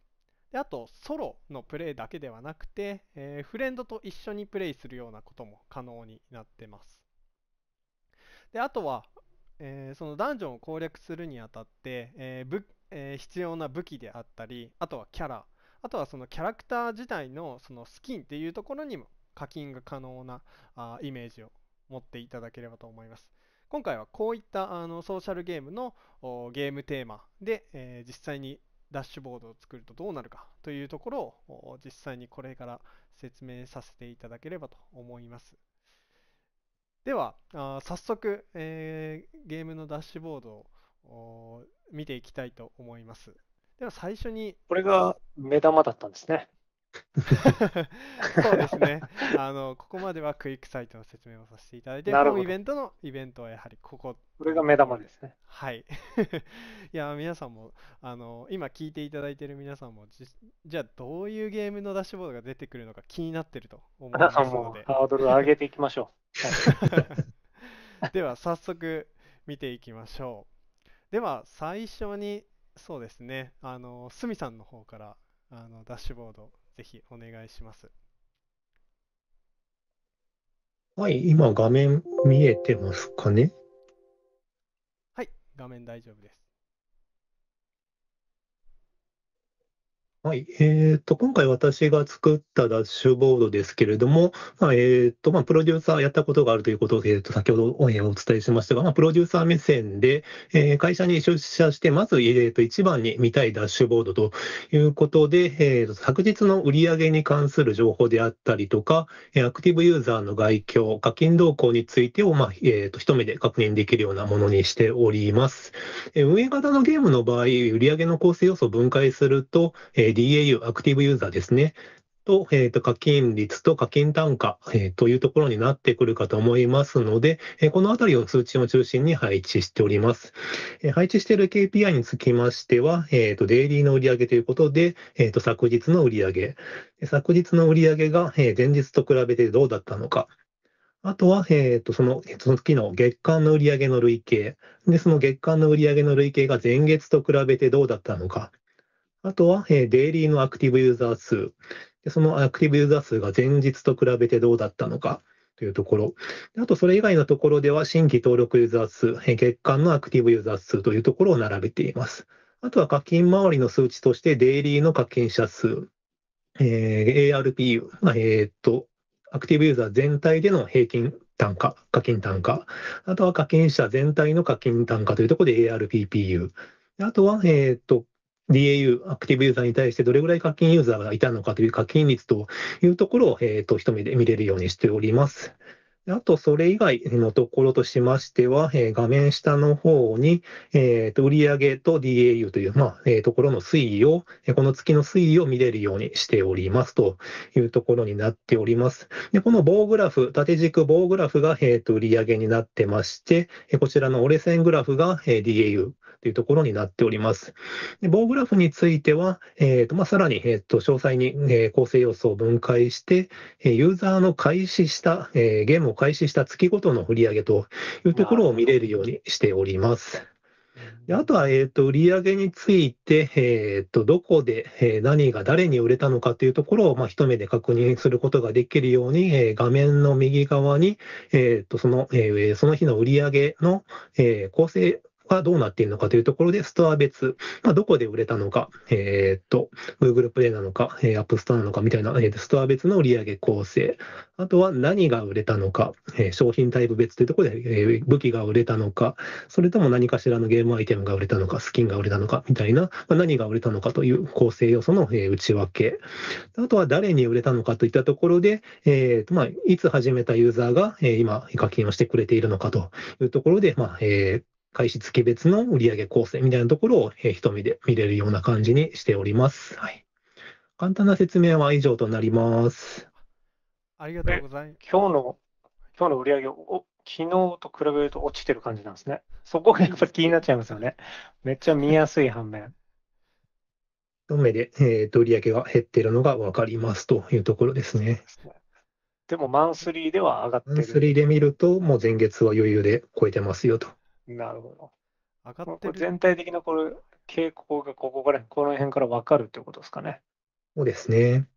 であと、ソロのプレイだけではなくて、えー、フレンドと一緒にプレイするようなことも可能になってます。であとは、えー、そのダンジョンを攻略するにあたって、えーえー、必要な武器であったり、あとはキャラ、あとはそのキャラクター自体のそのスキンっていうところにも課金が可能なあイメージを持っていただければと思います。今回はこういったあのソーシャルゲームのゲームテーマで、えー、実際にダッシュボードを作るとどうなるかというところを実際にこれから説明させていただければと思います。では、あ早速、えー、ゲームのダッシュボードを見ていきたいと思います。では最初に。これが目玉だったんですね。そうですねあの。ここまではクイックサイトの説明をさせていただいて、このイベントのイベントはやはりここ。これが目玉ですね。はい。いや、皆さんも、あの今聞いていただいている皆さんもじ、じゃあどういうゲームのダッシュボードが出てくるのか気になってると思いますので。ハードルを上げていきましょう。では、早速見ていきましょう。では、最初に、そうですね、あの、すみさんの方から、あのダッシュボードぜひお願いします。はい、今画面見えてますかねはい、画面大丈夫です。はい、えーと、今回私が作ったダッシュボードですけれども、まあ、えーとまあ、プロデューサーやったことがあるということで、えーと、先ほどお伝えしましたが、まあ、プロデューサー目線で、えー、会社に出社して、まず、えーと、一番に見たいダッシュボードということで、えーと、昨日の売上に関する情報であったりとか、アクティブユーザーの概況、課金動向についてを、まあえー、と一目で確認できるようなものにしております。えー、運営型のゲームの場合、売上の構成要素を分解すると、えー DAU、アクティブユーザーですね。と、えー、と、課金率と課金単価、えー、というところになってくるかと思いますので、えー、このあたりを通知を中心に配置しております。えー、配置している KPI につきましては、えっ、ー、と、デイリーの売上ということで、えっ、ー、と、昨日の売上。昨日の売上が、えー、前日と比べてどうだったのか。あとは、えっ、ー、と、その、その月の月間の売上の累計。で、その月間の売上の累計が前月と比べてどうだったのか。あとは、えー、デイリーのアクティブユーザー数で、そのアクティブユーザー数が前日と比べてどうだったのかというところ、あとそれ以外のところでは、新規登録ユーザー数、えー、月間のアクティブユーザー数というところを並べています。あとは課金周りの数値として、デイリーの課金者数、えー、ARPU、えー、っと、アクティブユーザー全体での平均単価、課金単価、あとは課金者全体の課金単価というところで ARPPU、あとは、えっ、と、DAU、アクティブユーザーに対してどれぐらい課金ユーザーがいたのかという課金率というところを、えーと、一目で見れるようにしております。あと、それ以外のところとしましては、えー、画面下の方に、えーと、売上と DAU という、まあえー、ところの推移を、この月の推移を見れるようにしておりますというところになっております。でこの棒グラフ、縦軸棒グラフが、えーと、売上になってまして、こちらの折れ線グラフが、え DAU。というところになっております。で棒グラフについては、えーとまあ、さらに、えーと、詳細に、えー、構成要素を分解して、えユーザーの開始した、えー、ゲームを開始した月ごとの売り上げというところを見れるようにしております。であとは、えーと、売上について、えーと、とどこで、えー、何が誰に売れたのかというところを、まあ、一目で確認することができるように、えー、画面の右側に、えーとそのえー、その日の売上の、えー、構成はどうなっているのかというところで、ストア別、まあ、どこで売れたのか、えー、っと、Google Play なのか、えー、App Store なのかみたいな、えー、ストア別の売上構成、あとは何が売れたのか、えー、商品タイプ別というところで、えー、武器が売れたのか、それとも何かしらのゲームアイテムが売れたのか、スキンが売れたのかみたいな、まあ、何が売れたのかという構成要素の、えー、内訳、あとは誰に売れたのかといったところで、えーとまあ、いつ始めたユーザーが、えー、今、課金をしてくれているのかというところで、まあえー開始月別の売上構成みたいなところを、えー、一目で見れるような感じにしております。はい、簡単な説明は以上となります。ありがとうございます。今日の今日の売上を昨日と比べると落ちてる感じなんですね。そこがやっぱり気になっちゃいますよね。めっちゃ見やすい反面。一目で、えー、売上が減ってるのが分かりますというところですね。でもマンスリーでは上がってる。マンスリーで見ると、もう前月は余裕で超えてますよとなるほど。上がってる。全体的なこれ傾向がここから、この辺から分かるってことですかね。そうですね。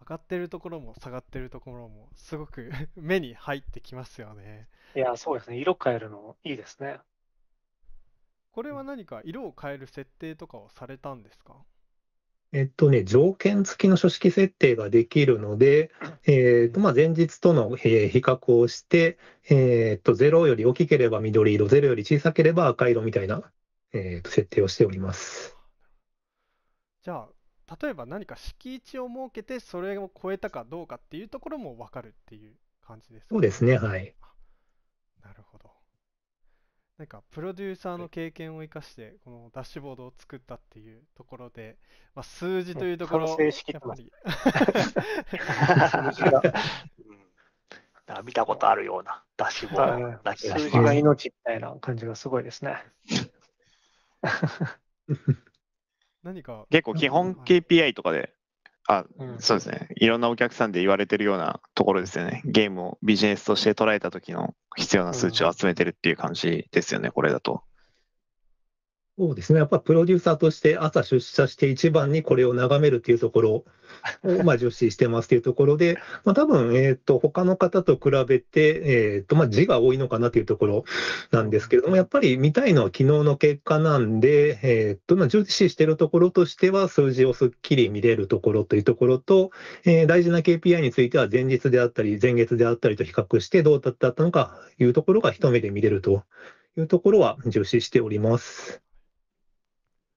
上がってるところも下がってるところも、すごく 目に入ってきますよね。いや、そうですね。色変えるのいいですね。これは何か色を変える設定とかをされたんですかえっとね、条件付きの書式設定ができるので、えーとまあ、前日との、えー、比較をして、えーと、0より大きければ緑色、0より小さければ赤色みたいな、えー、と設定をしております。じゃあ、例えば何か敷地を設けて、それを超えたかどうかっていうところも分かるっていう感じですか、ね、そうですね、はい。なるほど。なんかプロデューサーの経験を生かして、このダッシュボードを作ったっていうところで、まあ、数字というところ、正式やっぱり 見たことあるようなダッシュボード数字が命みたいな感じがすごいですね。何か結構基本 KPI とかであ、そうですね。いろんなお客さんで言われてるようなところですよね。ゲームをビジネスとして捉えた時の必要な数値を集めてるっていう感じですよね、これだと。そうですね、やっぱプロデューサーとして朝出社して一番にこれを眺めるっていうところを、まあ、重視してますというところで、まあ、多分、えっ、と、他の方と比べて、えっ、と、まあ、字が多いのかなというところなんですけれども、やっぱり見たいのは昨日の結果なんで、えっ、と、まあ、重視してるところとしては、数字をすっきり見れるところというところと、えー、大事な KPI については前日であったり、前月であったりと比較してどうだったのかというところが一目で見れるというところは重視しております。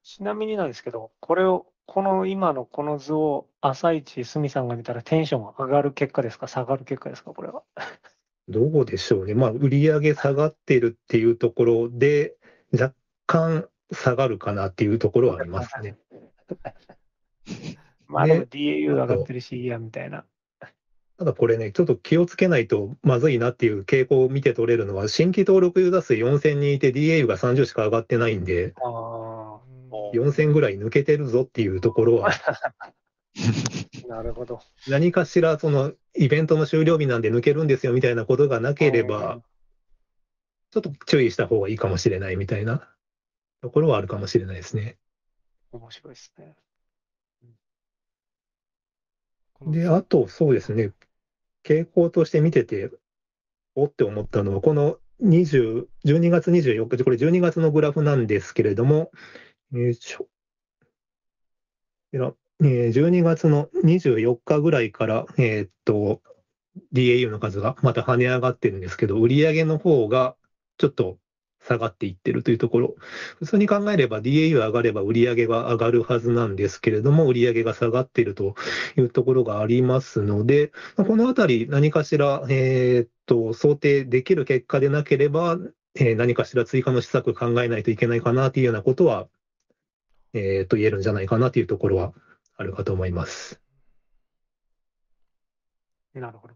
ちなみになんですけど、これを、この今のこの図を朝一鷲見さんが見たらテンション上がる結果ですか、下がる結果ですか、これは。どうでしょうね、まあ、売り上げ下がってるっていうところで、若干下がるかなっていうところはありますね。まあ、DAU 上がってるし、いいやみたいな。ただこれね、ちょっと気をつけないとまずいなっていう傾向を見て取れるのは、新規登録ユーザー数4000人いて、DAU が30しか上がってないんで。あ4000ぐらい抜けてるぞっていうところは、なるほど。何かしら、その、イベントの終了日なんで抜けるんですよみたいなことがなければ、ちょっと注意した方がいいかもしれないみたいなところはあるかもしれないですね。面白いですね。で、あと、そうですね、傾向として見てて、おって思ったのは、この12月24日、これ12月のグラフなんですけれども、よいしょ。ええー、12月の24日ぐらいから、えー、っと、DAU の数がまた跳ね上がってるんですけど、売上の方がちょっと下がっていってるというところ、普通に考えれば DAU 上がれば売上が上がるはずなんですけれども、売上が下がっているというところがありますので、このあたり何かしら、えー、っと、想定できる結果でなければ、えー、何かしら追加の施策考えないといけないかなというようなことはえー、と言えるんじゃないかなというところはあるかと思います。なるほど。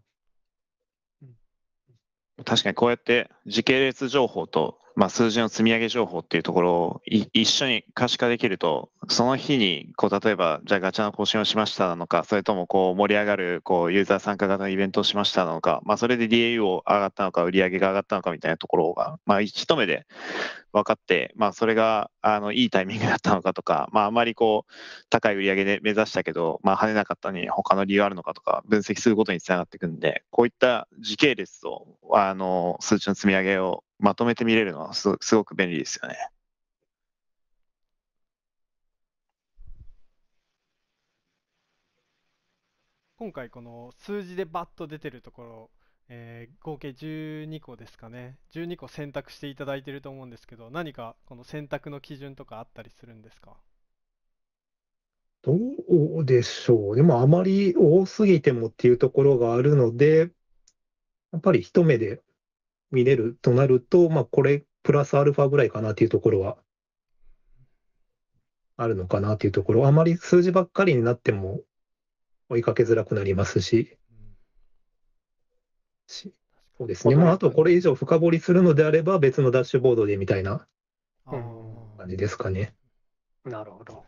確かにこうやって時系列情報とまあ、数字の積み上げ情報っていうところを一緒に可視化できると、その日にこう例えば、じゃあガチャの更新をしましたなのか、それともこう盛り上がるこうユーザー参加型のイベントをしましたなのか、まあ、それで DAU を上がったのか、売り上げが上がったのかみたいなところが、まあ、一目で分かって、まあ、それがあのいいタイミングだったのかとか、まあ、あまりこう高い売り上げで目指したけど、まあ、跳ねなかったに他の理由あるのかとか、分析することにつながっていくんで、こういった時系列とあの数値の積み上げをまとめて見れるのはすごすごく便利ですよね。今回この数字でバッと出てるところ、えー、合計12個ですかね12個選択していただいてると思うんですけど何かこの選択の基準とかあったりするんですかどうでしょうでもあまり多すぎてもっていうところがあるのでやっぱり一目で見れるとなると、まあ、これプラスアルファぐらいかなというところはあるのかなというところ、あまり数字ばっかりになっても追いかけづらくなりますし、そうですね、まあ、あとこれ以上深掘りするのであれば、別のダッシュボードでみたいな感じですかね。なるほど。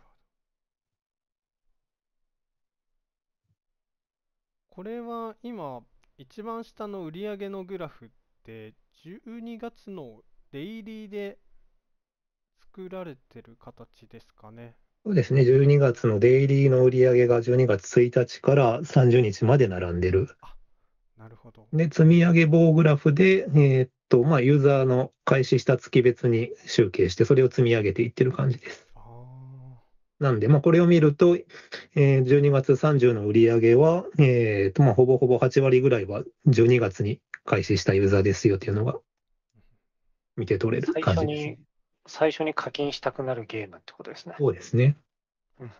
これは今、一番下の売上のグラフて12月のデイリーで作られてる形ですかね。そうですね、12月のデイリーの売り上げが12月1日から30日まで並んでる。なるほど。で、積み上げ棒グラフで、えー、っと、まあ、ユーザーの開始した月別に集計して、それを積み上げていってる感じです。なんで、まあ、これを見ると、えー、12月30の売り上げは、えーとまあ、ほぼほぼ8割ぐらいは12月に開始したユーザーですよっていうのが見て取れる感じです、ね、最初に課金したくなるゲームってことですね。そうですね。うん、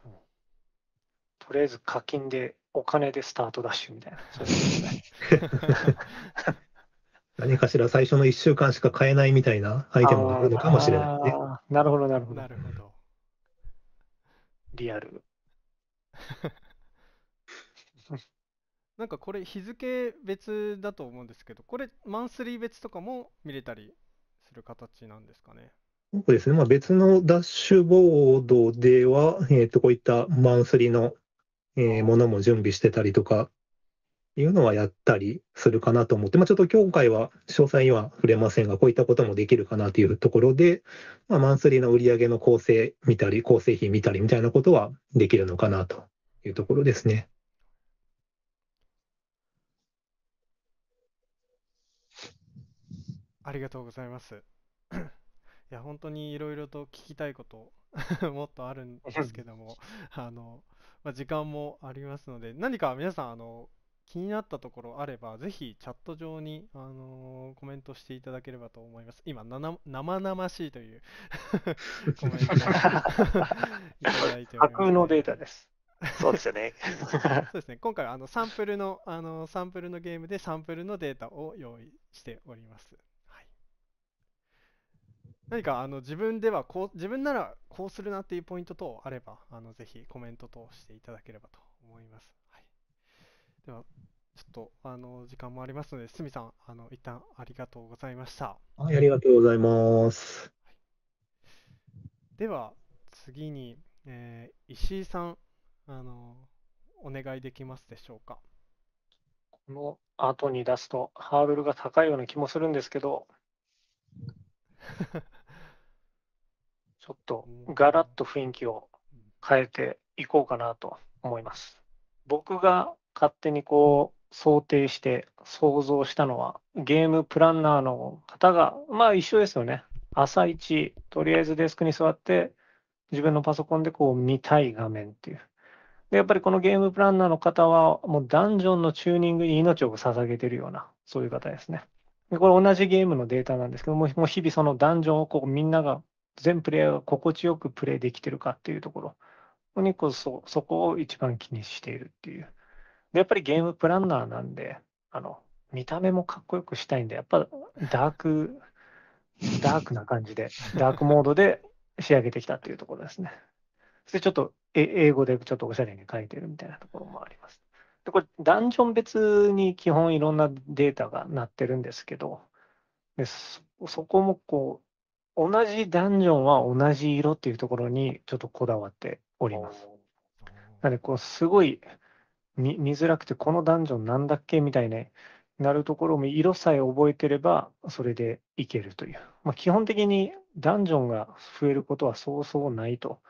とりあえず課金でお金でスタートダッシュみたいな。そういうこと 何かしら最初の1週間しか買えないみたいなアイテムがあるのかもしれないね。なるほど。なるほどリアル。なんかこれ日付別だと思うんですけど、これマンスリー別とかも見れたりする形なんですかね。そうですね、まあ、別のダッシュボードでは、えー、とこういったマンスリーの、えーものも準備してたりとかいうのはやったりするかなと思って、まあ、ちょっと今回は詳細には触れませんが、こういったこともできるかなというところで、まあ、マンスリーの売上の構成見たり、構成品見たりみたいなことはできるのかなというところですね。ありがとうございます。いや、本当にいろいろと聞きたいこと もっとあるんですけども、あの、まあ、時間もありますので、何か皆さん、あの、気になったところあれば、ぜひチャット上に、あのー、コメントしていただければと思います。今、なな生々しいという コメントをいただいております、架空のデータです。そうですよね。そうですね。今回はあのサンプルの、あのサンプルのゲームでサンプルのデータを用意しております。はい、何かあの自分ではこう、自分ならこうするなっていうポイント等あれば、あのぜひコメント等していただければと思います。では、ちょっと、あの、時間もありますので、すみさん、あの、一旦ありがとうございました。はい、ありがとうございます。では、次に、えー、石井さん、あの、お願いできますでしょうか。この後に出すと、ハードルが高いような気もするんですけど、ちょっとガラッと雰囲気を変えていこうかなと思います。僕が勝手にこう想定して想像したのは、ゲームプランナーの方が、まあ一緒ですよね。朝一、とりあえずデスクに座って、自分のパソコンでこう見たい画面っていう。で、やっぱりこのゲームプランナーの方は、もうダンジョンのチューニングに命を捧げてるような、そういう方ですね。でこれ同じゲームのデータなんですけども、もう日々そのダンジョンをこうみんなが、全プレイヤーが心地よくプレイできてるかっていうところにこそ、そこを一番気にしているっていう。で、やっぱりゲームプランナーなんで、あの、見た目もかっこよくしたいんで、やっぱダーク、ダークな感じで、ダークモードで仕上げてきたっていうところですね。そしてちょっと英語でちょっとおしゃれに書いてるみたいなところもあります。で、これ、ダンジョン別に基本いろんなデータがなってるんですけど、でそこもこう、同じダンジョンは同じ色っていうところにちょっとこだわっております。なので、こう、すごい、見見づらくて、このダンジョンなんだっけみたいな、なるところも色さえ覚えてれば、それでいけるという。まあ、基本的にダンジョンが増えることはそうそうないと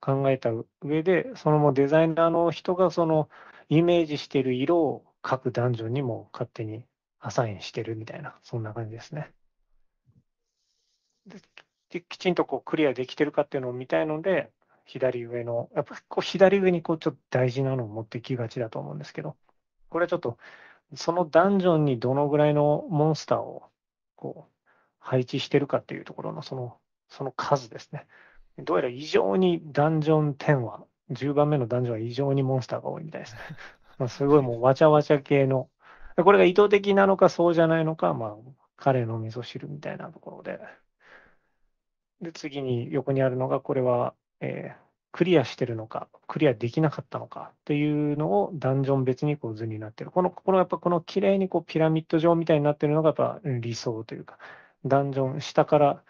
考えた上で、そのもデザイナーの人がそのイメージしてる色を各ダンジョンにも勝手にアサインしてるみたいな、そんな感じですね。できちんとこうクリアできてるかっていうのを見たいので、左上の、やっぱこう左上にこうちょっと大事なのを持ってきがちだと思うんですけど、これはちょっと、そのダンジョンにどのぐらいのモンスターをこう配置してるかっていうところのそのその数ですね。どうやら異常にダンジョン10は、10番目のダンジョンは異常にモンスターが多いみたいですね。まあすごいもうわちゃわちゃ系の、これが意図的なのかそうじゃないのか、まあ彼の味噌汁みたいなところで。で、次に横にあるのが、これはえー、クリアしてるのか、クリアできなかったのかっていうのをダンジョン別にこう図になってる。この、このやっぱこの綺麗にこうピラミッド状みたいになってるのがやっぱ理想というか、ダンジョン下から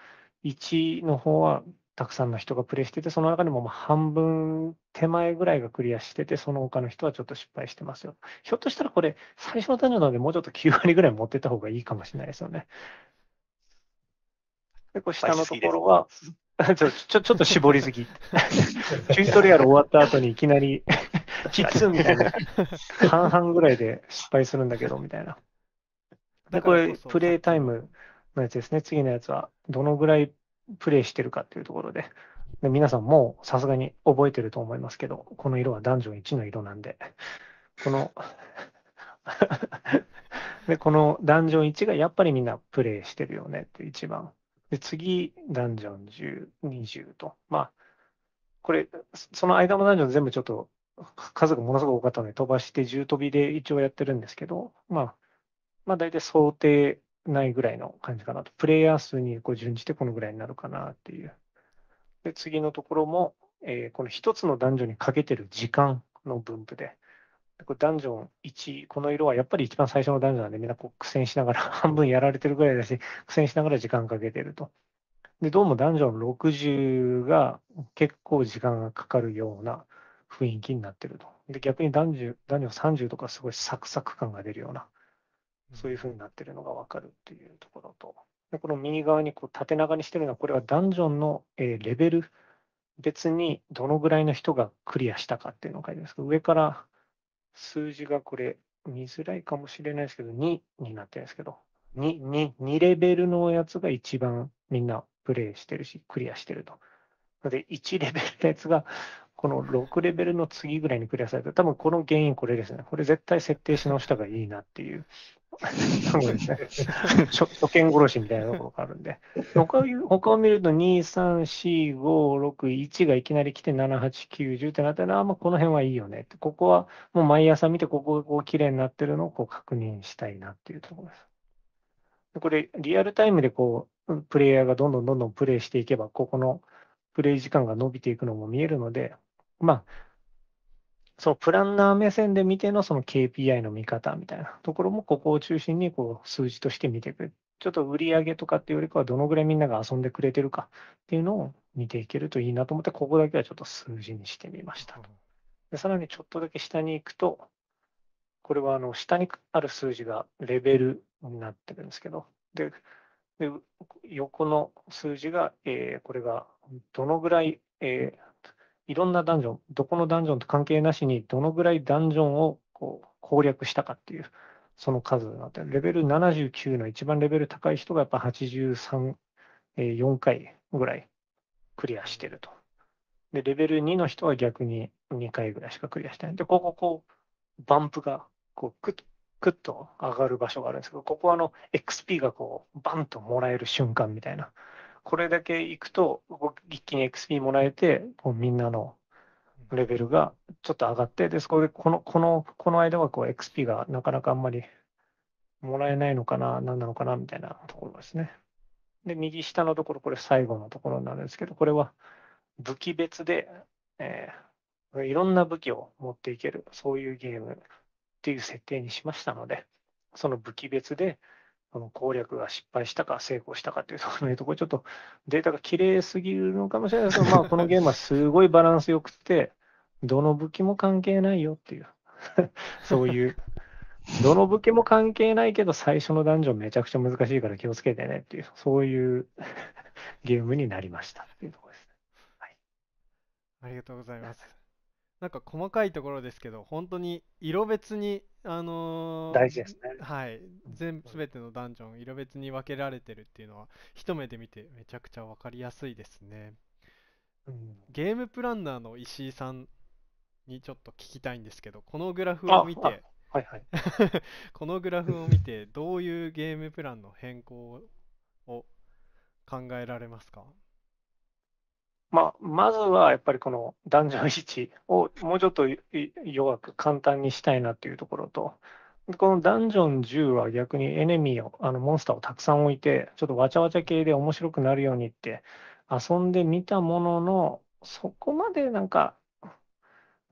1の方はたくさんの人がプレイしてて、その中でもま半分手前ぐらいがクリアしてて、その他の人はちょっと失敗してますよ。ひょっとしたらこれ、最初のダンジョンなので、もうちょっと9割ぐらい持ってた方がいいかもしれないですよね。で、こう下のところは、ちょちょちょっと絞りすぎ。チュートリアル終わった後にいきなり、キッズみたいな。半々ぐらいで失敗するんだけど、みたいな。で、これ、プレイタイムのやつですね。次のやつは、どのぐらいプレイしてるかっていうところで。で皆さんもさすがに覚えてると思いますけど、この色はダンジョン1の色なんで、こので、このダンジョン1がやっぱりみんなプレイしてるよねって一番で、次、ダンジョン10、20と。まあ、これ、その間のダンジョン全部ちょっと数がものすごく多かったので飛ばして10飛びで一応やってるんですけど、まあ、まあ大体想定ないぐらいの感じかなと。プレイヤー数にこう準じてこのぐらいになるかなっていう。で、次のところも、えー、この一つのダンジョンにかけてる時間の分布で、ダンジョン1、この色はやっぱり一番最初のダンジョンなんで、みんなこう苦戦しながら、半分やられてるぐらいだし、苦戦しながら時間かけてると。で、どうもダンジョン60が結構時間がかかるような雰囲気になってると。で、逆にダンジョンダンジョン30とかすごいサクサク感が出るような、そういう風になってるのがわかるっていうところと。で、この右側にこう縦長にしてるのは、これはダンジョンの、えレベル別にどのぐらいの人がクリアしたかっていうのを書いてます上から数字がこれ見づらいかもしれないですけど、2になってるんですけど、2、2、2レベルのやつが一番みんなプレイしてるし、クリアしてると。ので、1レベルのやつが、この6レベルの次ぐらいにクリアされた。多分この原因これですね。これ絶対設定し直した方がいいなっていう そうですね。初初見殺しみたいなところがあるんで。他を他を見ると、2、3、4、5、6、1がいきなり来て、7、8、9、10ってなったら、あまあ、この辺はいいよねって。ここはもう毎朝見て、ここがこう綺麗になってるのをこう確認したいなっていうところです。でこれ、リアルタイムでこう、プレイヤーがどんどんどんどんプレイしていけば、ここのプレイ時間が伸びていくのも見えるので、まあ、そのプランナー目線で見てのその KPI の見方みたいなところも、ここを中心にこう数字として見ていく。ちょっと売り上げとかっていうよりかは、どのぐらいみんなが遊んでくれてるかっていうのを見ていけるといいなと思って、ここだけはちょっと数字にしてみましたでさらにちょっとだけ下に行くと、これはあの下にある数字がレベルになってるんですけど、で、で横の数字が、えー、これがどのぐらい、えーいろんなダンジョン、どこのダンジョンと関係なしに、どのぐらいダンジョンをこう攻略したかっていう、その数なんて、レベル79の一番レベル高い人がやっぱ83、えー、4回ぐらいクリアしてると。で、レベル2の人は逆に2回ぐらいしかクリアしてない。で、ここ、こう、バンプが、こう、クッと、クッと上がる場所があるんですけど、ここはあの、XP がこう、バンともらえる瞬間みたいな。これだけいくと、一気に XP もらえて、こうみんなのレベルがちょっと上がって、で、そこでこの、この、この間はこう XP がなかなかあんまりもらえないのかな、何なのかな、みたいなところですね。で、右下のところ、これ最後のところになるんですけど、これは武器別で、えー、いろんな武器を持っていける、そういうゲームっていう設定にしましたので、その武器別で、この攻略が失敗したか成功したかっていうところのとこちょっとデータが綺麗すぎるのかもしれないですけど、まあこのゲームはすごいバランスよくて、どの武器も関係ないよっていう そういう、どの武器も関係ないけど、最初のダンジョンめちゃくちゃ難しいから気をつけてねっていう、そういう ゲームになりましたっていうところですね。はい、ありがとうございます。なんか細かいところですけど、本当に色別に、あのー、大事ですね。はい、全全てのダンジョン、色別に分けられてるっていうのは、一目で見てめちゃくちゃ分かりやすいですね。うん、ゲームプランナーの石井さんにちょっと聞きたいんですけど、このグラフを見て、はいはい、このグラフを見て、どういうゲームプランの変更を考えられますかまあ、まずはやっぱりこのダンジョン1をもうちょっと弱く簡単にしたいなっていうところと、このダンジョン10は逆にエネミーを、あのモンスターをたくさん置いて、ちょっとわちゃわちゃ系で面白くなるようにって遊んでみたものの、そこまでなんか、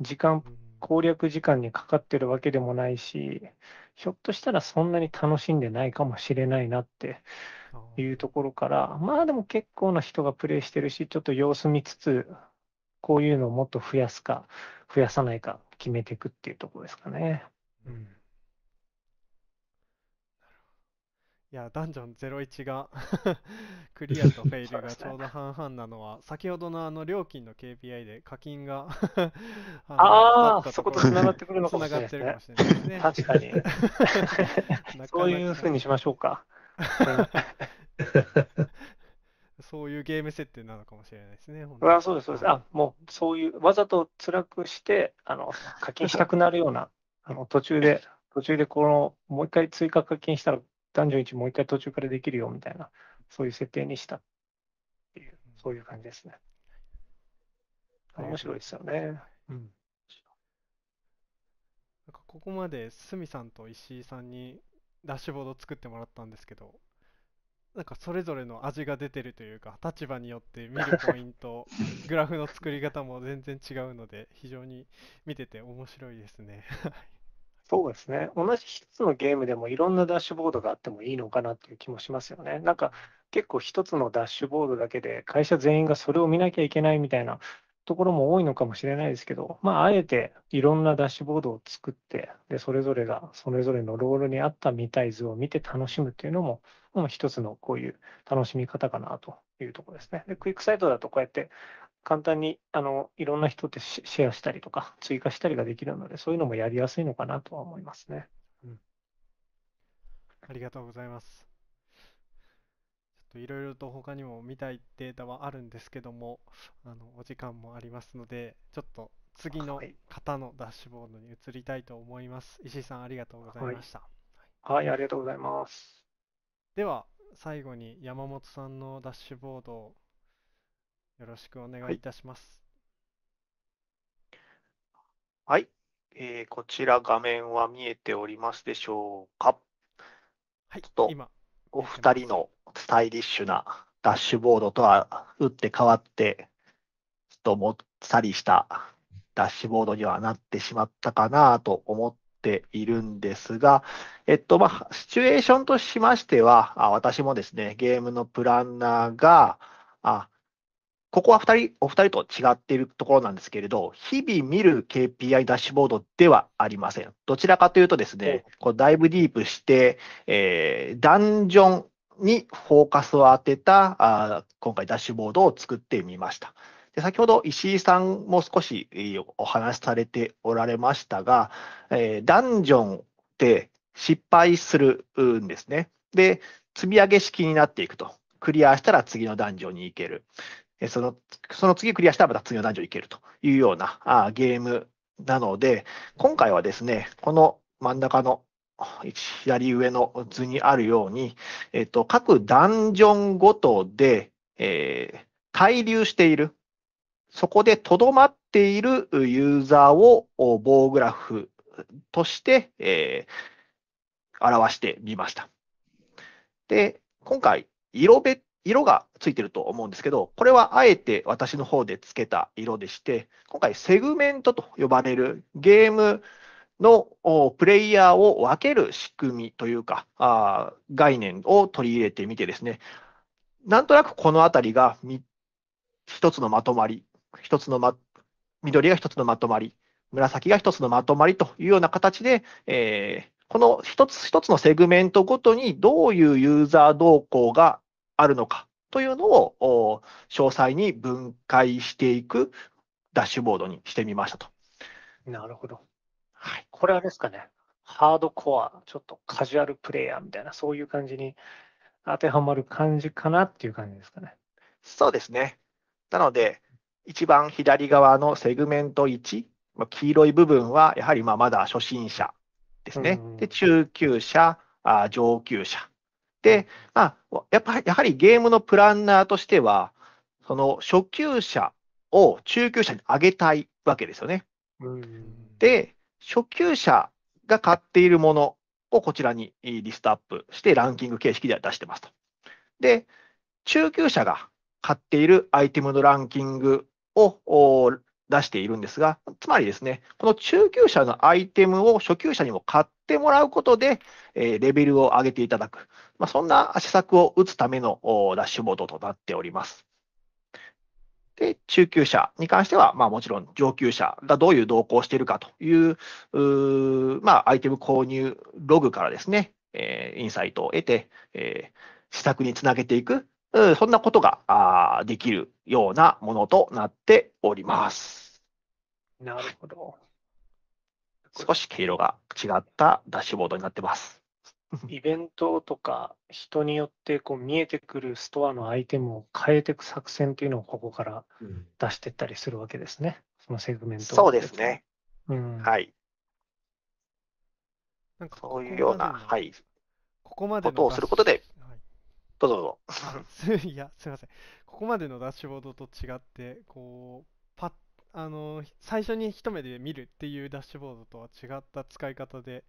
時間、攻略時間にかかってるわけでもないし、ひょっとしたらそんなに楽しんでないかもしれないなっていうところから、まあでも結構な人がプレイしてるし、ちょっと様子見つつ、こういうのをもっと増やすか、増やさないか決めていくっていうところですかね。うん。いや、ダンジョン01が クリアとフェイルがちょうど半々なのは、先ほどのあの料金の KPI で課金が ああ、そこと繋がってくるのかもしれないですね。確かに。そういうふうにしましょうか。そういうゲーム設定なのかもしれないですね。あそうです、そうです。あもう、そういう、わざと辛くして、あの課金したくなるような、あの途中で、途中でこの、もう一回追加課金したら、ダンジョン1もう一回途中からできるよみたいな、そういう設定にしたっていう、そういう感じですね。面白いですよね。うん、なんかここまで、鷲見さんと石井さんにダッシュボード作ってもらったんですけどなんかそれぞれの味が出てるというか立場によって見るポイント グラフの作り方も全然違うので非常に見てて面白いですね そうですね同じ1つのゲームでもいろんなダッシュボードがあってもいいのかなっていう気もしますよねなんか結構1つのダッシュボードだけで会社全員がそれを見なきゃいけないみたいなところも多いのかもしれないですけど、まあ、あえていろんなダッシュボードを作って、で、それぞれがそれぞれのロールに合った見たい図を見て楽しむっていうのも、もう一つのこういう楽しみ方かなというところですね。で、クイックサイトだとこうやって簡単に、あの、いろんな人ってシェアしたりとか、追加したりができるので、そういうのもやりやすいのかなとは思いますね。うん、ありがとうございます。いろいろと他にも見たいデータはあるんですけどもあのお時間もありますのでちょっと次の方のダッシュボードに移りたいと思います、はい、石井さんありがとうございました、はい、はい、ありがとうございますでは最後に山本さんのダッシュボードをよろしくお願いいたしますはい、えー、こちら画面は見えておりますでしょうかはい、ちょっと今お二人のスタイリッシュなダッシュボードとは打って変わって、ちょっともっさりしたダッシュボードにはなってしまったかなと思っているんですが、えっと、まあ、シチュエーションとしましては、あ私もですね、ゲームのプランナーが、あここは2人お二人と違っているところなんですけれど、日々見る KPI ダッシュボードではありません。どちらかというとですね、こうだいぶディープして、えー、ダンジョンにフォーカスを当てたあ、今回ダッシュボードを作ってみました。で先ほど石井さんも少しお話しされておられましたが、えー、ダンジョンって失敗するんですね。で、積み上げ式になっていくと。クリアしたら次のダンジョンに行ける。そのその次クリアしたらまた次の男女いけるというようなあゲームなので、今回はですね、この真ん中の左上の図にあるように、えっと、各ダンジョンごとで、えー、滞留している、そこでとどまっているユーザーを棒グラフとして、えー、表してみました。で、今回、色別色がついてると思うんですけど、これはあえて私の方で付けた色でして、今回セグメントと呼ばれるゲームのプレイヤーを分ける仕組みというか、あ概念を取り入れてみてですね、なんとなくこのあたりが一つのまとまり、一つのま、緑が一つのまとまり、紫が一つのまとまりというような形で、えー、この一つ一つのセグメントごとにどういうユーザー動向があるのかというのを詳細に分解していくダッシュボードにしてみましたと。なるほど。はい、これあれですかね、ハードコア、ちょっとカジュアルプレイヤーみたいな、そういう感じに当てはまる感じかなっていう感じですかね。そうですね。なので、一番左側のセグメント1、黄色い部分はやはりままだ初心者ですね。で中級者あ、上級者で、まあ、やっぱやはりゲームのプランナーとしては、その初級者を中級者に上げたいわけですよね。で、初級者が買っているものをこちらにリストアップしてランキング形式では出してますと。で、中級者が買っているアイテムのランキングを出しているんですが、つまりですね、この中級者のアイテムを初級者にも買ってもらうことで、えレベルを上げていただく。まあ、そんな施策を打つためのダッシュボードとなっております。で、中級者に関しては、まあもちろん上級者がどういう動向をしているかという、うまあアイテム購入ログからですね、えー、インサイトを得て、えー、施策につなげていく、そんなことがあできるようなものとなっております。なるほど。少し毛色が違ったダッシュボードになってます。イベントとか人によってこう見えてくるストアのアイテムを変えていく作戦というのをここから出していったりするわけですね、そのセグメントそうですね。うん、はい。なんかそういうような、はい。ここまでことをすることで、はい、どうぞどうぞ。いや、すみません。ここまでのダッシュボードと違って、こう、パッあの最初に一目で見るっていうダッシュボードとは違った使い方で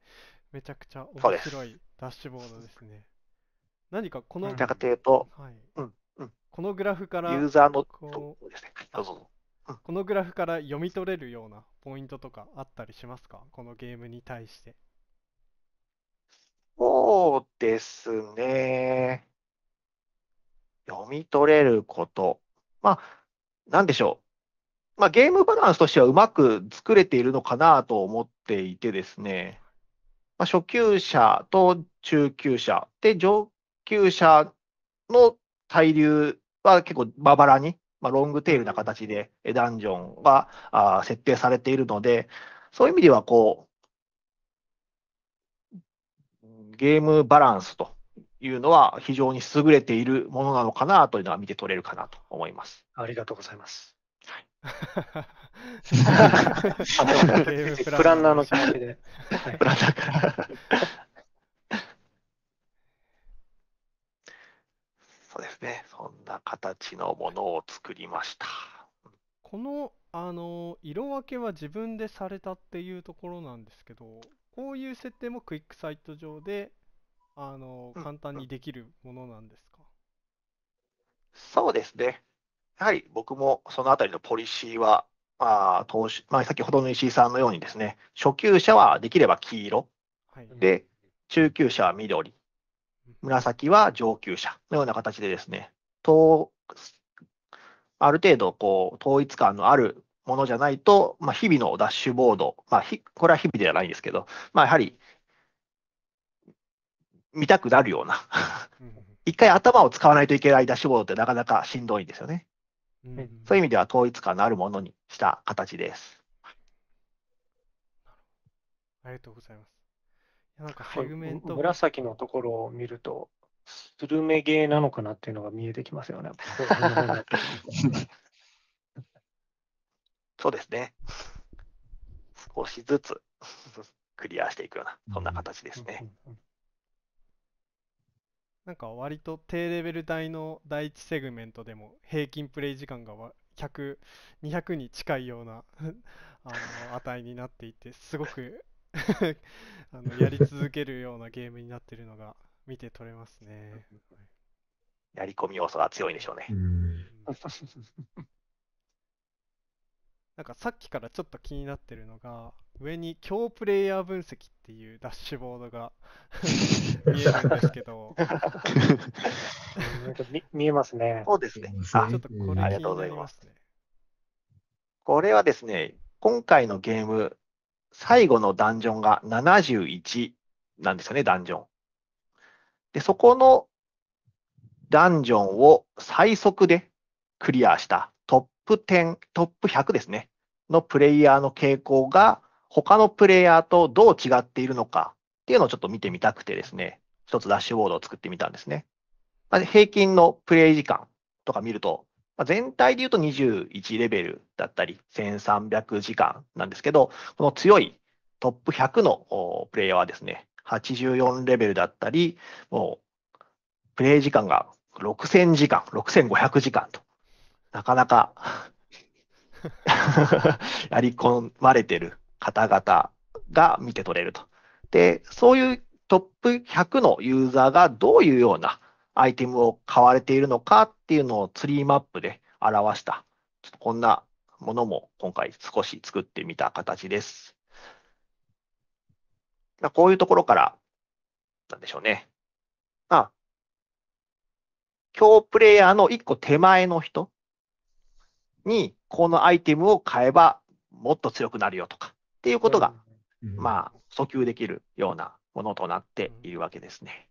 めちゃくちゃ面白いダッシュボードですね。何かこの、どちかというと、はいうんうん、このグラフから、ユーザーのこうですね、どうぞこのグラフから読み取れるようなポイントとかあったりしますかこのゲームに対して。そうですね。読み取れること。まあ、なんでしょう。まあ、ゲームバランスとしてはうまく作れているのかなと思っていてですね。まあ、初級者と中級者、で、上級者の対流は結構まばらに、まあ、ロングテールな形でダンジョンがあ設定されているので、そういう意味では、こう、ゲームバランスというのは非常に優れているものなのかなというのは見て取れるかなと思います。ありがとうございます。はい プランナーの気持ちで。プランナーから。そうですね。そんな形のものを作りました。この、あの、色分けは自分でされたっていうところなんですけど、こういう設定もクイックサイト上で、あの、簡単にできるものなんですか、うんうん、そうですね。やはり僕もそのあたりのポリシーはまあ、投資、まあ、先ほどの石井さんのようにですね、初級者はできれば黄色、はい、で、中級者は緑、紫は上級者のような形でですね、ある程度こう統一感のあるものじゃないと、まあ、日々のダッシュボード、まあ、これは日々ではないんですけど、まあ、やはり見たくなるような、一回頭を使わないといけないダッシュボードってなかなかしんどいんですよね。うんそういう意味では統一感のあるものにした形です。ありがとうございます。なんか紫のところを見ると、スルメゲーなのかなっていうのが見えてきますよね。そう ですね。少しずつクリアしていくような、そんな形ですね。うんうんうんなんか割と低レベル帯の第1セグメントでも平均プレイ時間が100、200に近いような あの値になっていて、すごく あのやり続けるようなゲームになってるのが見て取れますね。やり込み要素が強いんでしょうね。うなんかさっきからちょっと気になってるのが、上に強プレイヤー分析っていうダッシュボードが 見えるんですけど 見、えますね。そうですね。あちょっとこれざいますこれはですね、今回のゲーム、最後のダンジョンが71なんですよね、ダンジョン。で、そこのダンジョンを最速でクリアしたップ10、トップ100ですね、のプレイヤーの傾向が他のプレイヤーとどう違っているのかっていうのをちょっと見てみたくてですね、一つダッシュボードを作ってみたんですね。まあ、平均のプレイ時間とか見ると、まあ、全体で言うと21レベルだったり、1300時間なんですけど、この強いトップ100のプレイヤーはですね、84レベルだったり、もうプレイ時間が6000時間、6500時間となかなか やり込まれてる方々が見て取れると。で、そういうトップ100のユーザーがどういうようなアイテムを買われているのかっていうのをツリーマップで表した、ちょっとこんなものも今回少し作ってみた形です。こういうところから、なんでしょうね。あ、今日プレイヤーの一個手前の人に、このアイテムを買えばもっと強くなるよとかっていうことが、うん、まあ、訴求できるようなものとなっているわけですね。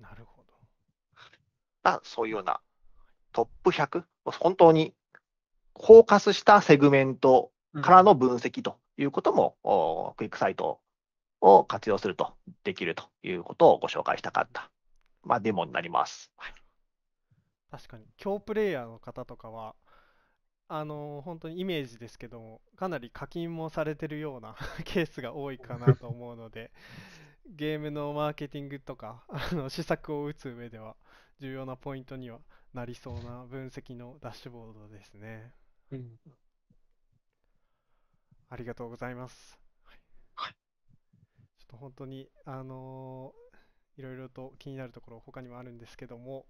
なるほど。あそういうようなトップ100、本当にフォーカスしたセグメントからの分析ということも、うん、クイックサイトを活用するとできるということをご紹介したかった、まあ、デモになります。はい確かに。強プレイヤーの方とかは、あのー、本当にイメージですけども、かなり課金もされてるような ケースが多いかなと思うので、ゲームのマーケティングとか、あの施策を打つ上では、重要なポイントにはなりそうな分析のダッシュボードですね。うん、ありがとうございます。はい、ちょっと本当に、あのー、いろいろと気になるところ、他にもあるんですけども、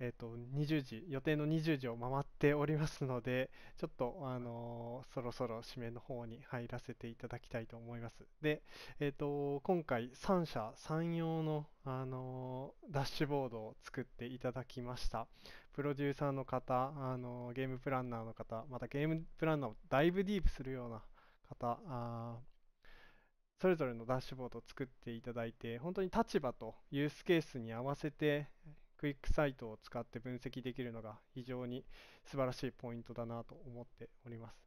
えっ、ー、と、20時、予定の20時を回っておりますので、ちょっと、あのー、そろそろ締めの方に入らせていただきたいと思います。で、えっ、ー、と、今回3社3用の、あのダッシュボードを作っていただきました。プロデューサーの方、あのゲームプランナーの方、またゲームプランナーをだいぶディープするような方、あそれぞれのダッシュボードを作っていただいて、本当に立場とユースケースに合わせて、クイックサイトを使って分析できるのが非常に素晴らしいポイントだなと思っております。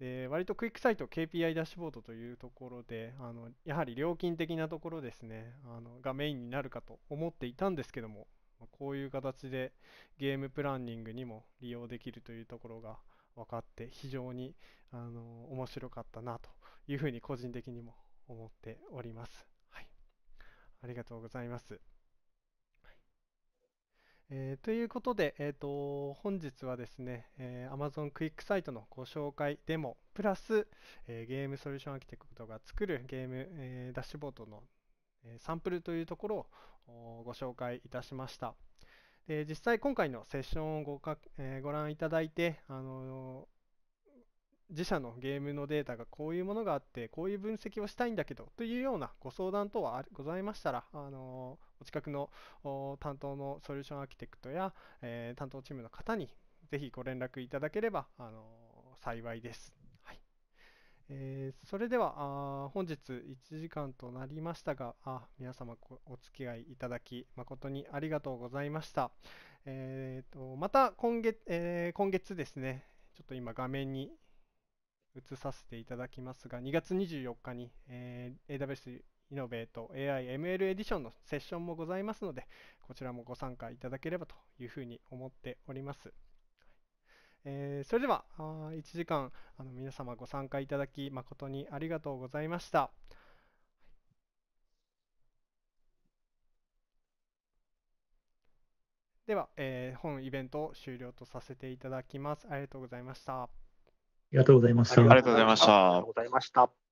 で割とクイックサイト KPI ダッシュボードというところであのやはり料金的なところですねあのがメインになるかと思っていたんですけどもこういう形でゲームプランニングにも利用できるというところが分かって非常にあの面白かったなというふうに個人的にも思っております。はい、ありがとうございます。えー、ということで、えーと、本日はですね、えー、Amazon クイックサイトのご紹介デモプラス、えー、ゲームソリューションアーキテクトが作るゲーム、えー、ダッシュボードの、えサンプルというところをご紹介いたしました。で実際今回のセッションをごか、えご覧いただいて、あの自社のゲームのデータがこういうものがあってこういう分析をしたいんだけどというようなご相談等はございましたら、あのお近くの担当のソリューションアーキテクトや、えー、担当チームの方にぜひご連絡いただければ、あの幸いです。はいえー、それではあ本日1時間となりましたがあ皆様お付き合いいただき誠にありがとうございました、えーと、とまた今月,、えー、今月ですねちょっと今画面に映させていただきますが2月24日に、えー、AWS イノベート AI ML エディションのセッションもございますので、こちらもご参加いただければというふうに思っております。えー、それでは、1時間あの皆様ご参加いただき誠にありがとうございました。では、えー、本イベントを終了とさせていただきます。ありがとうございました。ありがとうございました。ありがとうございました。